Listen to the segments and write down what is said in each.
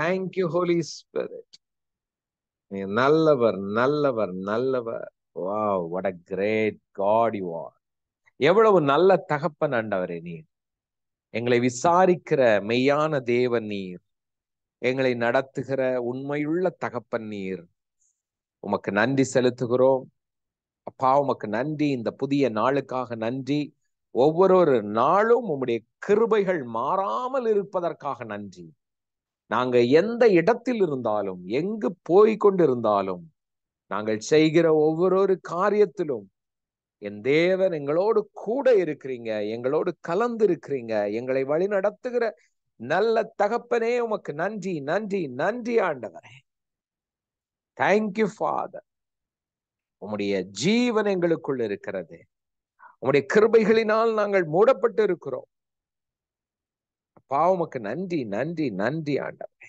Thank you holy spirit நீங்க நல்லவர் நல்லவர் நல்லவர் வா வட கிரேட் காட் யூ ஆர் எவ்வளவு நல்ல தகப்பன் ஆண்டவரே நீர் எங்களை விசாரிக்கிற மெய்யான தேவன் நீர் எங்களை நடத்துகிற உண்மையுள்ள தகப்பன் நீர் உமக்கு நன்றி செலுத்துகிறோம் அப்பா உமக்கு நன்றி இந்த புதிய நாளுக்காக நன்றி ஒவ்வொரு நாளும் உம்முடைய கிருபைகள் மாறாமல் இருப்பதற்காக நன்றி நாங்க எந்த இடத்தில் இருந்தாலும் எங்கு போய் கொண்டிருந்தாலும் நாங்கள் செய்கிற ஒவ்வொரு காரியத்திலும் என் தேவன் எங்களோடு கூட இருக்கிறீங்க எங்களோடு கலந்து இருக்கிறீங்க எங்களை வழி நடத்துகிற நல்ல தகப்பனே உமக்கு நன்றி நன்றி நன்றி ஆண்டவரே தேங்க்யூ ஃபாதர் உம்முடைய ஜீவன் எங்களுக்குள் இருக்கிறது உம்முடைய கிருபைகளினால் நாங்கள் மூடப்பட்டு இருக்கிறோம் பாவமுக்கு நன்றி நன்றி நன்றி ஆண்டவரே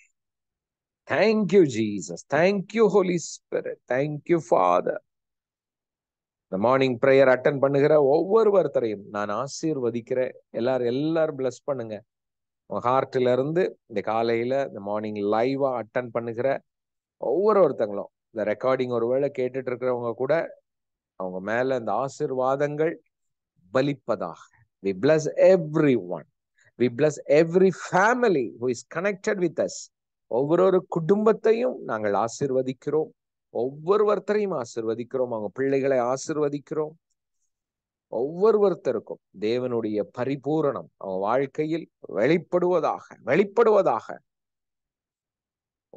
thank you Jesus thank you holy spirit thank you father இந்த மார்னிங் ப்ரேயர் அட்டன் பண்ணுகிற ஒவ்வொரு ஒருத்தரையும் நான் ஆசீர்வதிக்கிறேன் எல்லாரும் எல்லாரும் பிளஸ் பண்ணுங்க ஹார்ட்ல இருந்து இந்த காலையில இந்த மார்னிங் லைவா அட்டன் பண்ணுகிற ஒவ்வொரு ஒருத்தங்களும் இந்த ரெக்கார்டிங் ஒருவேளை கேட்டுட்டு இருக்கிறவங்க கூட அவங்க மேல இந்த ஆசீர்வாதங்கள் பலிப்பதாக we bless every one we bless every family who is connected with us ஒவ்வொரு குடும்பத்தையும் நாங்கள் ஆசிர்வதிக்கிறோம் ஒவ்வொருவர்த்தரையும் ஆசிர்வதிக்கிறோம் அவங்க பிள்ளைகளை ஆசிர்வதிக்கிறோம் ஒவ்வொருவர்த்தருக்கும் தேவனுடைய பரிபூரணம் அவங்க வாழ்க்கையில் வெளிப்படுவதாக வெளிப்படுவதாக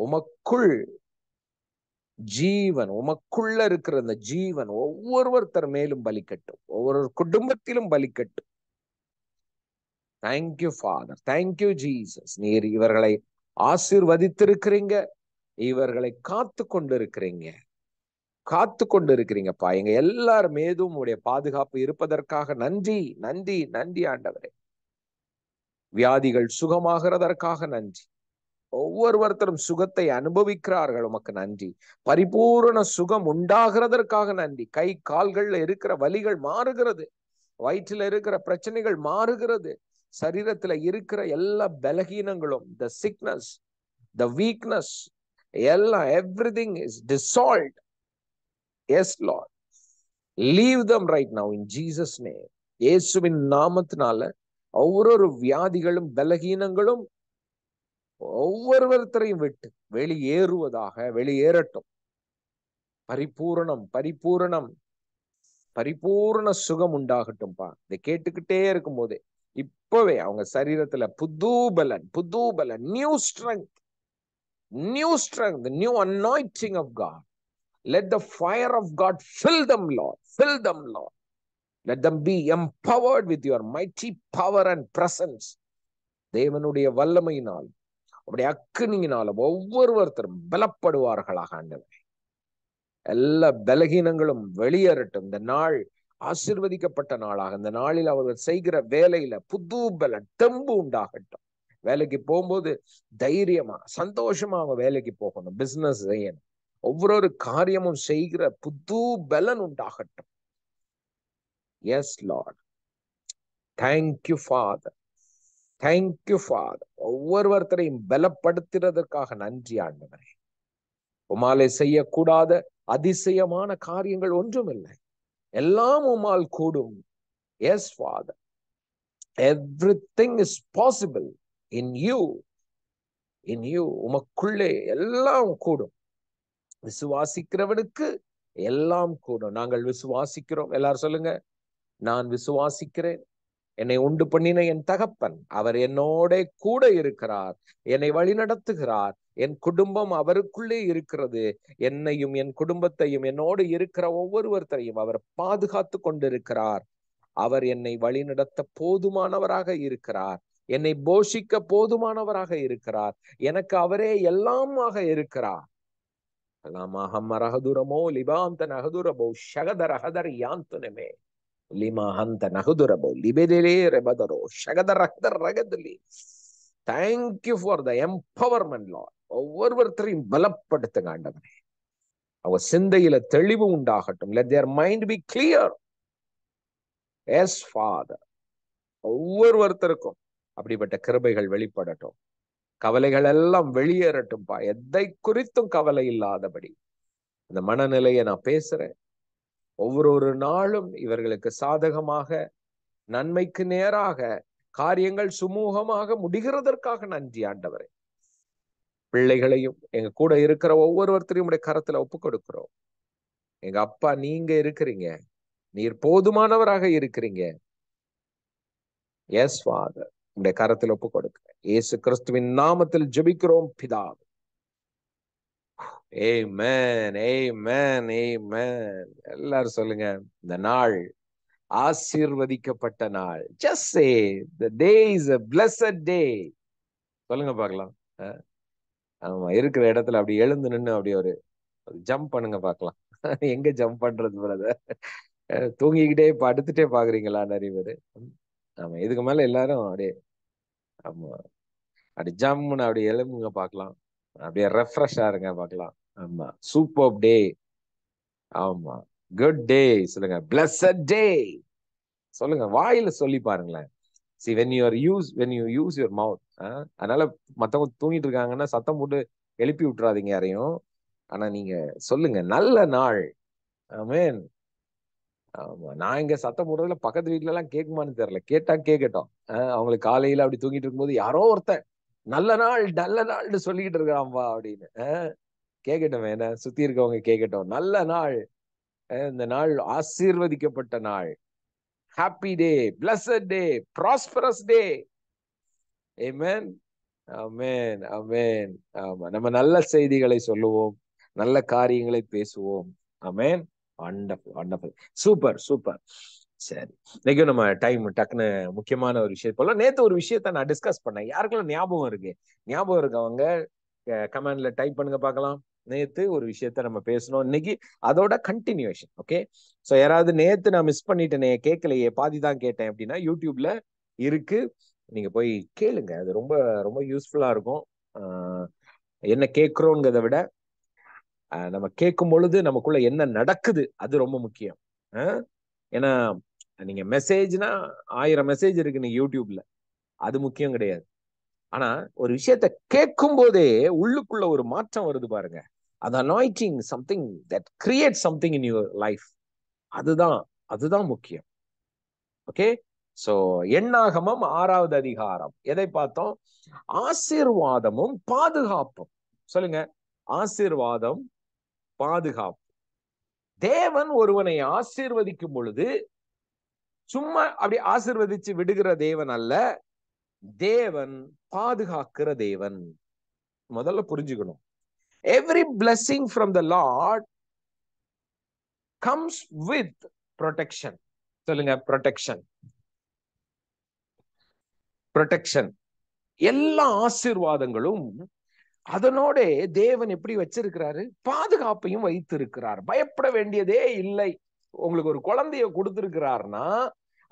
உமக்குள் ஜீவன் உமக்குள்ள இருக்கிற அந்த ஜீவன் ஒவ்வொருவர்த்தர் மேலும் பலிக்கட்டும் ஒவ்வொரு குடும்பத்திலும் பலிக்கட்டும் தேங்க்யூ ஃபாதர் தேங்க்யூ ஜீசஸ் நீர் இவர்களை ஆசிர்வதித்திருக்கிறீங்க இவர்களை காத்து கொண்டிருக்கிறீங்க காத்து கொண்டு இருக்கிறீங்கப்பா எங்க எல்லார் மீதும் உடைய பாதுகாப்பு இருப்பதற்காக நன்றி நன்றி நன்றி ஆண்டவரே வியாதிகள் சுகமாகிறதற்காக நன்றி ஒவ்வொருவர்த்தரும் சுகத்தை அனுபவிக்கிறார்கள் உமக்கு நன்றி பரிபூரண சுகம் உண்டாகிறதற்காக நன்றி கை கால்கள்ல இருக்கிற வலிகள் மாறுகிறது வயிற்றில் இருக்கிற பிரச்சனைகள் மாறுகிறது சரீரத்துல இருக்கிற எல்லா பலகீனங்களும் த சிக்னஸ் த வீக்னஸ் எல்லாம் everything is dissolved yes Lord leave them right now in Jesus name இயேசுவின் நாமத்தினால ஒவ்வொரு வியாதிகளும் பலகீனங்களும் ஒவ்வொருவருத்தரையும் விட்டு வெளியேறுவதாக வெளியேறட்டும் பரிபூரணம் பரிபூரணம் பரிபூர்ண சுகம் உண்டாகட்டும்பா இதை கேட்டுக்கிட்டே இருக்கும் போதே இப்பவே அவங்க சரீரத்துல புதுபலன் புதுபலன் new strength new strength new anointing of God let the fire of God fill them Lord fill them Lord let them be empowered with your mighty power and presence தேவனுடைய வல்லமையினால் அவருடைய அக்குனியினாலும் ஒவ்வொருவருத்தரும் பலப்படுவார்களாக ஆண்டவரே எல்லா பலகீனங்களும் வெளியேறட்டும் இந்த நாள் ஆசிர்வதிக்கப்பட்ட நாளாக அந்த நாளில் அவர்கள் செய்கிற வேலையில புது பல தெம்பு உண்டாகட்டும் வேலைக்கு போகும்போது தைரியமா சந்தோஷமா அவங்க வேலைக்கு போகணும் பிசினஸ் செய்யணும் ஒவ்வொரு காரியமும் செய்கிற புது பலன் உண்டாகட்டும் yes Lord thank you father thank you father ஒவ்வொருவர்த்தரையும் பலப்படுத்துறதற்காக நன்றி ஆண்டவரே உமாலை செய்யக்கூடாத அதிசயமான காரியங்கள் ஒன்றும் இல்லை எல்லாம் உமால் கூடும் yes father everything is possible in you in you உமக்குள்ளே எல்லாம் கூடும் விசுவாசிக்கிறவனுக்கு எல்லாம் கூடும் நாங்கள் விசுவாசிக்கிறோம் எல்லாரும் சொல்லுங்க நான் விசுவாசிக்கிறேன் என்னை உண்டு பண்ணின என் தகப்பன் அவர் என்னோட கூட இருக்கிறார் என்னை வழி நடத்துகிறார் என் குடும்பம் அவருக்குள்ளே இருக்கிறது என்னையும் என் குடும்பத்தையும் என்னோடு இருக்கிற ஒவ்வொருவர்த்தரையும் அவர் பாதுகாத்து கொண்டிருக்கிறார் அவர் என்னை வழிநடத்த போதுமானவராக இருக்கிறார் என்னை போஷிக்க போதுமானவராக இருக்கிறார் எனக்கு அவரே எல்லாமாக இருக்கிறார் அல்லாமஹம் ரஹதுரமோ லிபாந்த நகதுரபோ ஷகத ஹதர் யாந்துனமே லிமாஹந்த நகதுரபோ லிபெதிலே ரெபதரோ ஷகதர் ஹதர் ரகதுலி thank you for the empowerment Lord ஒவ்வொருத்தரையும் பலப்படுத்துங்க ஆண்டவனே அவங்க சிந்தையில தெளிவு உண்டாகட்டும் let their mind be clear yes father ஒவ்வொருத்தருக்கும் அப்படிப்பட்ட கிருபைகள் வெளிப்படட்டும் கவலைகள் எல்லாம் பா எதை குறித்தும் கவலை இல்லாதபடி அந்த மனநிலையை நான் பேசுறேன் ஒவ்வொரு நாளும் இவர்களுக்கு சாதகமாக நன்மைக்கு நேராக காரியங்கள் சுமூகமாக முடிகிறதற்காக நன்றி ஆண்டவரே பிள்ளைகளையும் எங்க கூட இருக்கிற ஒவ்வொருவர்த்தரையும் உடைய கரத்துல ஒப்பு கொடுக்கிறோம் எங்க அப்பா நீங்க இருக்கிறீங்க நீர் போதுமானவராக இருக்கிறீங்க எஸ் ஃபாதர் உடைய கரத்தில் ஒப்பு கொடுக்கிறேன் ஏசு கிறிஸ்துவின் நாமத்தில் மேன் ஏய் மேன் ஏய் மேன் எல்லாரும் சொல்லுங்க இந்த நாள் ஆசீர்வதிக்கப்பட்ட நாள் just say the day is a blessed day சொல்லுங்க பார்க்கலாம் ஆமா இருக்கிற இடத்துல அப்படி எழுந்து நின்னு அப்படி ஒரு ஜம்ப் பண்ணுங்க பாக்கலாம் எங்க ஜம்ப் பண்றது பிரதர் தூங்கிக்கிட்டே படுத்துட்டே பாக்குறீங்களா நிறைய பேரு ஆமா இதுக்கு மேல எல்லாரும் அப்படியே ஆமா அப்படி ஜம்னு அப்படி எழும்புங்க பாக்கலாம் அப்படியே ரெஃப்ரெஷ் ஆருங்க பாக்கலாம் ஆமா சூப்பர் டே ஆமா குட் டே சொல்லுங்க பிளஸ் டே சொல்லுங்க வாயில சொல்லி பாருங்களேன் see when your use when you use your mouth அதனால மற்றவங்க தூங்கிட்டு இருக்காங்கன்னா சத்தம் போட்டு எழுப்பி விட்டுறாதீங்க யாரையும் ஆனா நீங்க சொல்லுங்க நல்ல நாள் மேன் ஆமா நான் இங்க சத்தம் போடுறதுல பக்கத்து வீட்ல எல்லாம் கேட்குமான்னு தெரியல கேட்டா கேட்கட்டும் அவங்களுக்கு காலையில அப்படி தூங்கிட்டு இருக்கும்போது யாரோ ஒருத்தன் நல்ல நாள் நல்ல நாள்னு சொல்லிக்கிட்டு இருக்கிறான்பா அப்படின்னு கேட்கட்டும் என்ன சுத்தி இருக்கவங்க கேட்கட்டும் நல்ல நாள் இந்த நாள் ஆசீர்வதிக்கப்பட்ட நாள் happy day blessed day prosperous day amen amen அமேன் ஆமா நம்ம நல்ல செய்திகளை சொல்லுவோம் நல்ல காரியங்களை பேசுவோம் amen wonderful wonderful super super சரி இன்னைக்கு நம்ம டைம் டக்குன்னு முக்கியமான ஒரு விஷயம் போல நேத்து ஒரு விஷயத்த நான் டிஸ்கஸ் பண்ணேன் யாருக்கெல்லாம் ஞாபகம் இருக்கு ஞாபகம் இருக்கு அவங்க கமெண்ட்ல டைப் பண்ணுங்க பார்க்கலாம் நேத்து ஒரு விஷயத்த நம்ம பேசணும் இன்னைக்கு அதோட கண்டினியூஷன் ஓகே ஸோ யாராவது நேத்து நான் மிஸ் பண்ணிட்டேனே கேட்கலையே பாதி தான் கேட்டேன் அப்படின்னா யூடியூப்ல இருக்கு நீங்க போய் கேளுங்க அது ரொம்ப ரொம்ப யூஸ்ஃபுல்லா இருக்கும் என்ன கேட்குறோங்கிறத விட நம்ம கேட்கும் பொழுது நமக்குள்ள என்ன நடக்குது அது ரொம்ப முக்கியம் ஏன்னா நீங்க மெசேஜ்னா ஆயிரம் மெசேஜ் இருக்கு நீங்க யூடியூப்ல அது முக்கியம் கிடையாது ஆனா ஒரு விஷயத்த கேட்கும் போதே உள்ளுக்குள்ள ஒரு மாற்றம் வருது பாருங்க அது anointing something that create something in your life அதுதான் அதுதான் முக்கியம் ஓகே சோ எண்ணாகமம் ஆறாவது அதிகாரம் எதை பார்த்தோம் ஆசீர்வாதமும் பாதுகாப்பும் சொல்லுங்க ஆசீர்வாதம் பாதுகாப்பு தேவன் ஒருவனை ஆசீர்வதிக்கும் பொழுது சும்மா அப்படி ஆசிர்வதிச்சு விடுகிற தேவன் அல்ல தேவன் பாதுகாக்கிற தேவன் முதல்ல புரிஞ்சுக்கணும் Every blessing from the Lord comes with protection. சொல்லுங்க protection. protection. எல்லா ஆசீர்வாதங்களும் அதனோட தேவன் எப்படி வச்சிருக்கிறாரு பாதுகாப்பையும் வைத்திருக்கிறார் பயப்பட வேண்டியதே இல்லை உங்களுக்கு ஒரு குழந்தைய கொடுத்திருக்கிறார்னா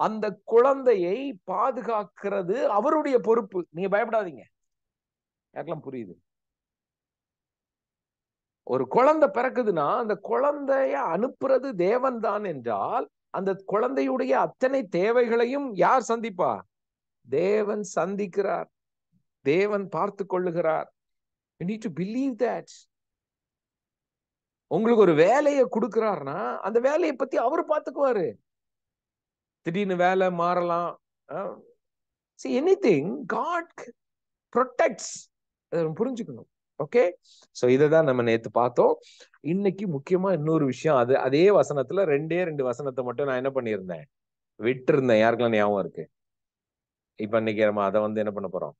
அந்த குழந்தையை பாதுகாக்கிறது அவருடைய பொறுப்பு நீங்க பயப்படாதீங்க யாருக்கெல்லாம் புரியுது ஒரு குழந்தை பிறக்குதுன்னா அந்த குழந்தைய அனுப்புறது தேவன் தான் என்றால் அந்த குழந்தையுடைய அத்தனை தேவைகளையும் யார் சந்திப்பா தேவன் சந்திக்கிறார் தேவன் பார்த்து கொள்ளுகிறார் நீட் உங்களுக்கு ஒரு வேலையை கொடுக்கிறார்னா அந்த வேலையை பத்தி அவர் பார்த்துக்குவாரு திடீர்னு வேலை மாறலாம் எனி திங் காட் ப்ரொடெக்ட்ஸ் புரிஞ்சுக்கணும் ஓகே ஸோ இதை தான் நம்ம நேற்று பார்த்தோம் இன்னைக்கு முக்கியமா இன்னொரு விஷயம் அது அதே வசனத்துல ரெண்டே ரெண்டு வசனத்தை மட்டும் நான் என்ன பண்ணியிருந்தேன் விட்டுருந்தேன் யாருக்கெல்லாம் ஞாபகம் இருக்கு இப்ப இன்னைக்கு நம்ம அதை வந்து என்ன பண்ண போறோம்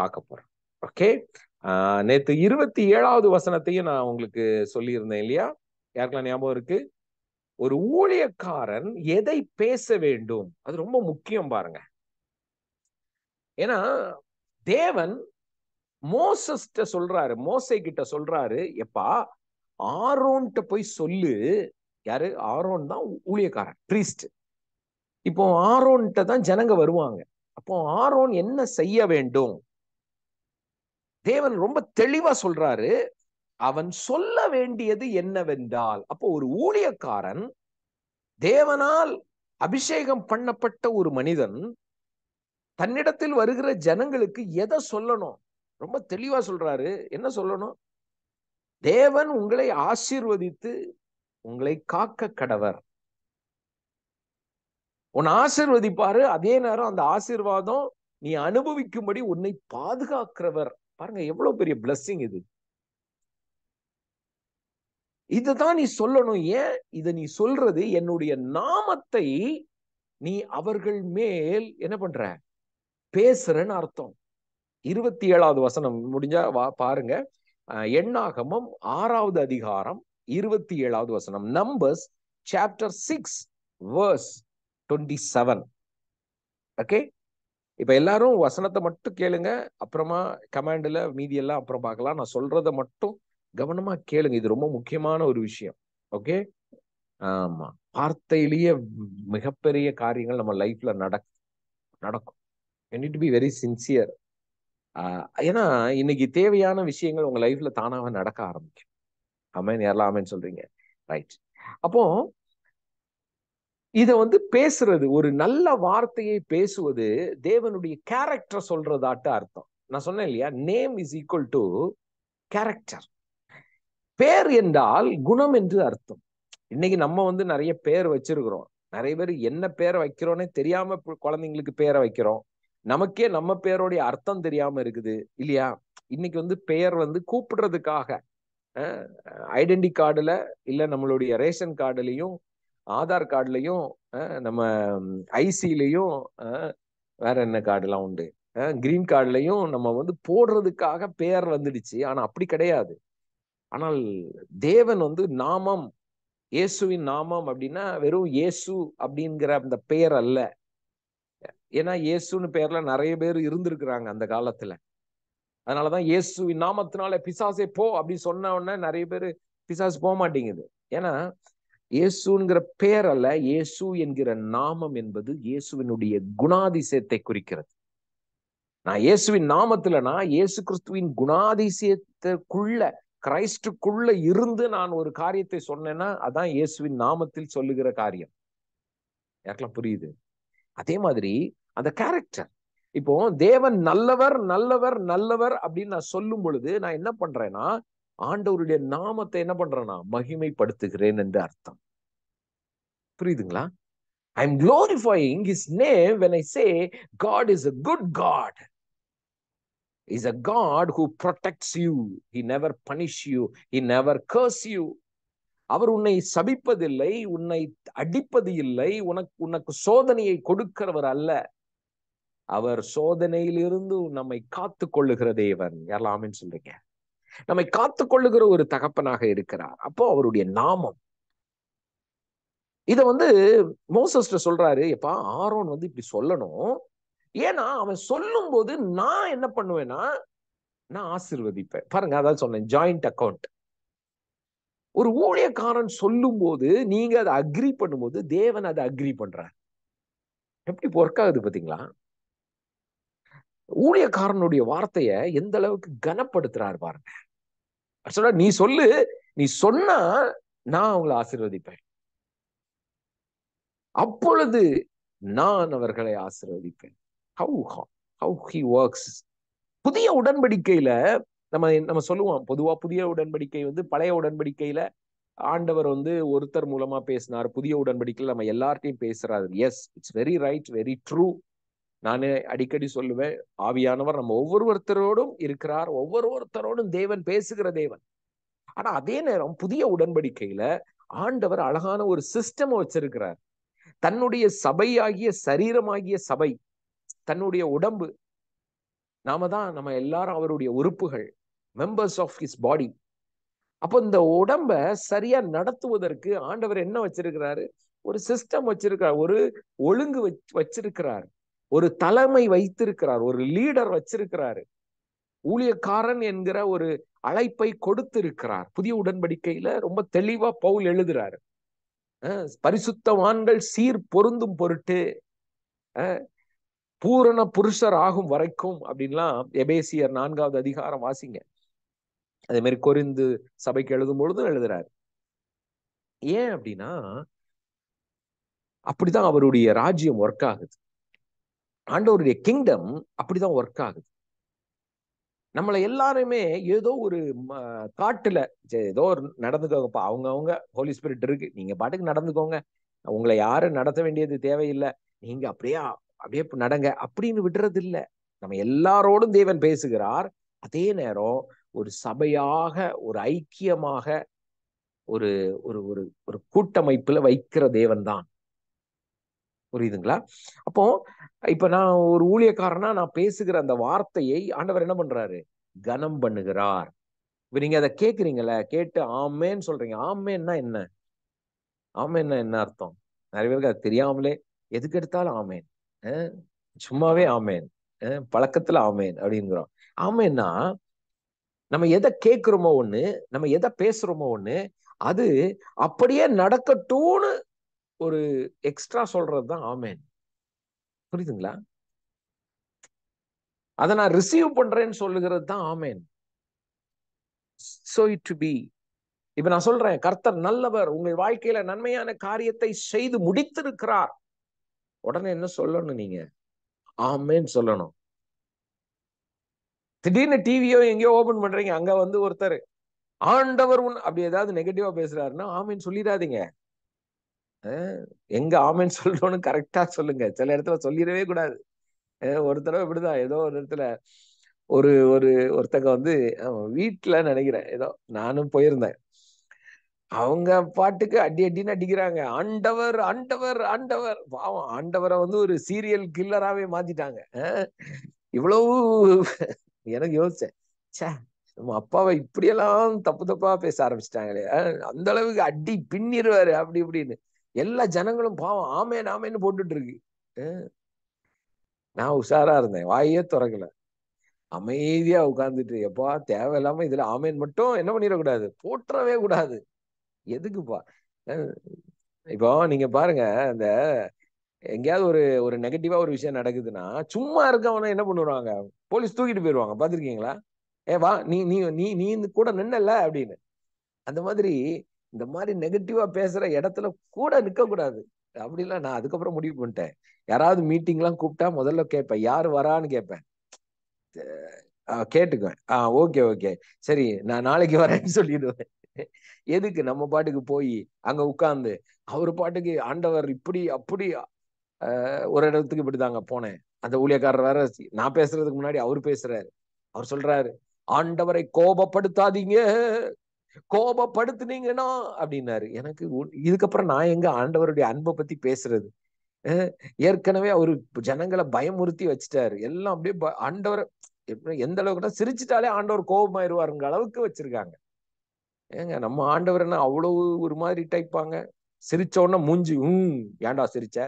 பார்க்க போறோம் ஓகே நேத்து இருபத்தி ஏழாவது வசனத்தையும் நான் உங்களுக்கு சொல்லியிருந்தேன் இல்லையா யாருக்கெல்லாம் ஞாபகம் இருக்கு ஒரு ஊழியக்காரன் எதை பேச வேண்டும் அது ரொம்ப முக்கியம் பாருங்க ஏன்னா தேவன் மோசஸ்ட சொல்றாரு மோசை கிட்ட சொல்றாரு எப்பா ஆரோன்ட்ட போய் சொல்லு யாரு ஆரோன் தான் ஊழியக்காரன் ப்ரீஸ்ட் இப்போ ஆரோன்ட்ட தான் ஜனங்க வருவாங்க அப்போ ஆரோன் என்ன செய்ய வேண்டும் தேவன் ரொம்ப தெளிவா சொல்றாரு அவன் சொல்ல வேண்டியது என்னவென்றால் அப்போ ஒரு ஊழியக்காரன் தேவனால் அபிஷேகம் பண்ணப்பட்ட ஒரு மனிதன் தன்னிடத்தில் வருகிற ஜனங்களுக்கு எதை சொல்லணும் ரொம்ப தெளிவா சொல்றாரு என்ன சொல்லணும் தேவன் உங்களை ஆசீர்வதித்து உங்களை காக்க கடவர் உன் ஆசிர்வதிப்பாரு அதே நேரம் அந்த ஆசீர்வாதம் நீ அனுபவிக்கும்படி உன்னை பாதுகாக்கிறவர் பாருங்க எவ்வளவு பெரிய பிளஸ்ஸிங் இது இதுதான் நீ சொல்லணும் ஏன் இதை நீ சொல்றது என்னுடைய நாமத்தை நீ அவர்கள் மேல் என்ன பண்ற பேசுறன்னு அர்த்தம் இருபத்தி ஏழாவது வசனம் முடிஞ்சா வா பாருங்க எண்ணாகமம் ஆறாவது அதிகாரம் இருபத்தி ஏழாவது வசனம் Numbers chapter six verse twenty seven okay இப்ப எல்லாரும் வசனத்தை மட்டும் கேளுங்க அப்புறமா கமாண்டில் மீதியெல்லாம் அப்புறம் பார்க்கலாம் நான் சொல்றதை மட்டும் கவனமா கேளுங்க இது ரொம்ப முக்கியமான ஒரு விஷயம் ஓகே ஆமா வார்த்தையிலேயே மிகப்பெரிய காரியங்கள் நம்ம லைஃப்ல நடக்கும் நடக்கும் you need to be very sincere ஏன்னா இன்னைக்கு தேவையான விஷயங்கள் உங்க லைஃப்ல தானாக நடக்க ஆரம்பிக்கும் அமேன் யாரெல்லாம் சொல்றீங்க ரைட் அப்போ இத வந்து பேசுறது ஒரு நல்ல வார்த்தையை பேசுவது தேவனுடைய கேரக்டர் சொல்றதாட்டு அர்த்தம் நான் சொன்னேன் இல்லையா name is equal to character பேர் என்றால் குணம் என்று அர்த்தம் இன்னைக்கு நம்ம வந்து நிறைய பேர் வச்சிருக்கிறோம் நிறைய பேர் என்ன பேரை வைக்கிறோன்னே தெரியாம குழந்தைங்களுக்கு பேரை வைக்கிறோம் நமக்கே நம்ம பேருடைய அர்த்தம் தெரியாம இருக்குது இல்லையா இன்னைக்கு வந்து பெயர் வந்து கூப்பிடுறதுக்காக ஐடென்டி கார்டுல இல்ல நம்மளுடைய ரேஷன் கார்டுலயும் ஆதார் கார்டுலயும் நம்ம ஐசிலையும் வேற என்ன கார்டுலாம் உண்டு கிரீன் கார்டுலையும் நம்ம வந்து போடுறதுக்காக பெயர் வந்துடுச்சு ஆனா அப்படி கிடையாது ஆனால் தேவன் வந்து நாமம் இயேசுவின் நாமம் அப்படின்னா வெறும் இயேசு அப்படிங்கிற அந்த பெயர் அல்ல ஏன்னா இயேசுன்னு பேர்ல நிறைய பேர் இருந்திருக்கிறாங்க அந்த காலத்துல அதனாலதான் இயேசுவின் நாமத்தினால பிசாசே போ அப்படி சொன்ன உடனே நிறைய பேர் பிசாசு போக மாட்டேங்குது ஏன்னா இயேசுங்கிற பேர் அல்ல இயேசு என்கிற நாமம் என்பது இயேசுவினுடைய குணாதிசயத்தை குறிக்கிறது நான் இயேசுவின் நாமத்துலனா இயேசு கிறிஸ்துவின் குணாதிசயத்துக்குள்ள கிரைஸ்டுக்குள்ள இருந்து நான் ஒரு காரியத்தை சொன்னேன்னா அதான் இயேசுவின் நாமத்தில் சொல்லுகிற காரியம் யாருக்கெல்லாம் புரியுது அதே மாதிரி அந்த கேரக்டர் இப்போ தேவன் நல்லவர் நல்லவர் நல்லவர் அப்படின்னு நான் சொல்லும் பொழுது நான் என்ன பண்றேன்னா ஆண்டவருடைய நாமத்தை என்ன பண்றேன்னா மகிமைப்படுத்துகிறேன் என்று அர்த்தம் புரியுதுங்களா I am glorifying his name when I say God is a good God is a God who protects you he never punish you he never curse you அவர் உன்னை சபிப்பதில்லை உன்னை அடிப்பது இல்லை உனக்கு உனக்கு சோதனையை கொடுக்கிறவர் அல்ல அவர் சோதனையிலிருந்து நம்மை காத்து கொள்ளுகிற தேவன் யாரெல்லாமின்னு சொல்றீங்க நம்மை காத்து கொள்ளுகிற ஒரு தகப்பனாக இருக்கிறார் அப்போ அவருடைய நாமம் இத வந்து மோசஸ்ட சொல்றாரு எப்பா ஆரோன் வந்து இப்படி சொல்லணும் ஏன்னா அவன் சொல்லும் போது நான் என்ன பண்ணுவேன்னா நான் ஆசிர்வதிப்பேன் பாருங்க அதான் சொன்னேன் ஜாயிண்ட் அக்கௌண்ட் ஒரு ஊழியக்காரன் சொல்லும் போது நீங்க அதை அக்ரி பண்ணும்போது தேவன் அதை அக்ரி பண்றார் எப்படி ஒர்க் ஆகுது பாத்தீங்களா ஊழியக்காரனுடைய வார்த்தைய எந்த அளவுக்கு கனப்படுத்துறாரு பாருங்க சொல்ல நீ சொல்லு நீ சொன்னா நான் அவங்களை ஆசிர்வதிப்பேன் அப்பொழுது நான் அவர்களை ஆசிர்வதிப்பேன் ஹவு ஹவு ஹி புதிய உடன்படிக்கையில நம்ம நம்ம சொல்லுவோம் பொதுவா புதிய உடன்படிக்கை வந்து பழைய உடன்படிக்கையில ஆண்டவர் வந்து ஒருத்தர் மூலமா பேசினார் புதிய உடன்படிக்கையில் நம்ம எல்லார்ட்டையும் பேசுறாரு yes it's very right very true நானே அடிக்கடி சொல்லுவேன் ஆவியானவர் நம்ம ஒவ்வொருத்தரோடும் இருக்கிறார் ஒவ்வொருத்தரோடும் தேவன் பேசுகிற தேவன் ஆனா அதே நேரம் புதிய உடன்படிக்கையில ஆண்டவர் அழகான ஒரு சிஸ்டம் வச்சிருக்கிறார் தன்னுடைய சபையாகிய சரீரமாகிய சபை தன்னுடைய உடம்பு நாம தான் நம்ம எல்லாரும் அவருடைய உறுப்புகள் மெம்பர்ஸ் ஆஃப் ஹிஸ் பாடி அப்போ இந்த உடம்ப சரியா நடத்துவதற்கு ஆண்டவர் என்ன வச்சிருக்கிறாரு ஒரு சிஸ்டம் வச்சிருக்கிறார் ஒரு ஒழுங்கு வச்சிருக்கிறார் ஒரு தலைமை வைத்திருக்கிறார் ஒரு லீடர் வச்சிருக்கிறாரு ஊழியக்காரன் என்கிற ஒரு அழைப்பை கொடுத்திருக்கிறார் புதிய உடன்படிக்கையில ரொம்ப தெளிவா பவுல் எழுதுறாரு பரிசுத்தவான்கள் சீர் பொருந்தும் பொருட்டு பூரண புருஷர் ஆகும் வரைக்கும் அப்படின்லாம் எபேசியர் நான்காவது அதிகாரம் வாசிங்க அதே மாதிரி கொரிந்து சபைக்கு எழுதும் பொழுதும் எழுதுறாரு ஏன் அப்படின்னா அப்படிதான் அவருடைய ராஜ்யம் ஒர்க் ஆகுது ஆண்டவருடைய கிங்டம் அப்படிதான் ஒர்க் ஆகுது நம்மளை எல்லாருமே ஏதோ ஒரு காட்டுல ஏதோ ஒரு நடந்துக்கோங்கப்பா அவங்க அவங்க ஹோலி ஸ்பிரிட் இருக்கு நீங்க பாட்டுக்கு நடந்துக்கோங்க உங்களை யாரும் நடத்த வேண்டியது தேவையில்லை நீங்க அப்படியே அப்படியே நடங்க அப்படின்னு விடுறது இல்லை நம்ம எல்லாரோடும் தேவன் பேசுகிறார் அதே நேரம் ஒரு சபையாக ஒரு ஐக்கியமாக ஒரு ஒரு ஒரு கூட்டமைப்புல வைக்கிற தேவன் தான் புரியுதுங்களா அப்போ இப்ப நான் ஒரு ஊழியக்காரனா நான் பேசுகிற அந்த வார்த்தையை ஆண்டவர் என்ன பண்றாரு கனம் பண்ணுகிறார் இப்ப நீங்க அதை கேக்குறீங்கள கேட்டு ஆமேன்னு சொல்றீங்க ஆமேன்னா என்ன ஆமேன்னா என்ன அர்த்தம் நிறைய பேருக்கு அது தெரியாமலே எதுக்கு எடுத்தாலும் ஆமேன் சும்மாவே ஆமேன் பழக்கத்துல ஆமேன் அப்படிங்கிறோம் ஆமேன்னா நம்ம எதை கேட்குறோமோ ஒண்ணு நம்ம எதை பேசுறோமோ ஒண்ணு அது அப்படியே நடக்கட்டும்னு ஒரு எக்ஸ்ட்ரா சொல்றது தான் ஆமேன் புரியுதுங்களா அதை நான் ரிசீவ் பண்றேன்னு சொல்லுகிறது தான் amen so it to be இப்ப நான் சொல்றேன் கர்த்தர் நல்லவர் உங்கள் வாழ்க்கையில நன்மையான காரியத்தை செய்து முடித்திருக்கிறார் உடனே என்ன சொல்லணும் நீங்க ஆமேன்னு சொல்லணும் திடீர்னு டிவியோ எங்கேயோ ஓபன் பண்றீங்க அங்க வந்து ஒருத்தர் ஆண்டவர் உன் அப்படி ஏதாவது நெகட்டிவா பேசுறாருன்னா ஆமின்னு சொல்லிடாதீங்க எங்க ஆமைன்னு சொல்லணும்னு கரெக்டா சொல்லுங்க சில இடத்துல சொல்லிடவே கூடாது ஒரு தடவை இப்படிதான் ஏதோ ஒரு இடத்துல ஒரு ஒரு ஒருத்தங்க வந்து வீட்டுல நினைக்கிறேன் ஏதோ நானும் போயிருந்தேன் அவங்க பாட்டுக்கு அடி அடின்னு அடிக்கிறாங்க ஆண்டவர் ஆண்டவர் ஆண்டவர் பாவம் ஆண்டவரை வந்து ஒரு சீரியல் கில்லராகவே மாத்திட்டாங்க இவ்வளவு எனக்கு யோசிச்சேன் சே நம்ம அப்பாவை இப்படியெல்லாம் தப்பு தப்பா பேச ஆரம்பிச்சிட்டாங்களே அந்த அளவுக்கு அடி பின்னிடுவாரு அப்படி இப்படின்னு எல்லா ஜனங்களும் பாவம் ஆமே நாமேன்னு போட்டுட்டு இருக்கு நான் உஷாரா இருந்தேன் வாயே துறக்கல அமைதியா உட்கார்ந்துட்டு எப்பா தேவையில்லாம இதுல ஆமேன் மட்டும் என்ன பண்ணிடக்கூடாது போற்றவே கூடாது எதுக்குப்பா இப்போ நீங்க பாருங்க அந்த எங்கேயாவது ஒரு ஒரு நெகட்டிவா ஒரு விஷயம் நடக்குதுன்னா சும்மா இருக்கவன என்ன பண்ணுவாங்க போலீஸ் தூக்கிட்டு போயிடுவாங்க பார்த்துருக்கீங்களா ஏ வா நீ நீ நீ நீ கூட நின்னல அப்படின்னு அந்த மாதிரி இந்த மாதிரி நெகட்டிவா பேசுற இடத்துல கூட நிக்க கூடாது அப்படிலாம் நான் அதுக்கப்புறம் முடிவு பண்ணிட்டேன் யாராவது மீட்டிங் எல்லாம் கூப்பிட்டா முதல்ல கேட்பேன் யாரு வரான்னு கேட்பேன் கேட்டுக்குவேன் ஆஹ் ஓகே ஓகே சரி நான் நாளைக்கு வரேன்னு சொல்லிடுவேன் எதுக்கு நம்ம பாட்டுக்கு போய் அங்க உட்காந்து அவர் பாட்டுக்கு ஆண்டவர் இப்படி அப்படி ஒரு இடத்துக்கு இப்படிதாங்க போனேன் அந்த ஊழியக்காரர் வேற நான் பேசுறதுக்கு முன்னாடி அவர் பேசுறாரு அவர் சொல்றாரு ஆண்டவரை கோபப்படுத்தாதீங்க கோபப்படுத்துனீங்கன்னா அப்படின்னாரு எனக்கு இதுக்கப்புறம் நான் எங்க ஆண்டவருடைய அன்பை பத்தி பேசுறது ஏற்கனவே அவரு ஜனங்களை பயமுறுத்தி வச்சுட்டாரு எல்லாம் அப்படியே ஆண்டவர் எந்த அளவுக்குனா சிரிச்சிட்டாலே ஆண்டவர் கோபமாயிருவாருங்க அளவுக்கு வச்சிருக்காங்க ஏங்க நம்ம ஆண்டவர் என்ன அவ்வளவு ஒரு மாதிரி டைப்பாங்க சிரிச்ச உடனே மூஞ்சி உம் ஏண்டா சிரிச்ச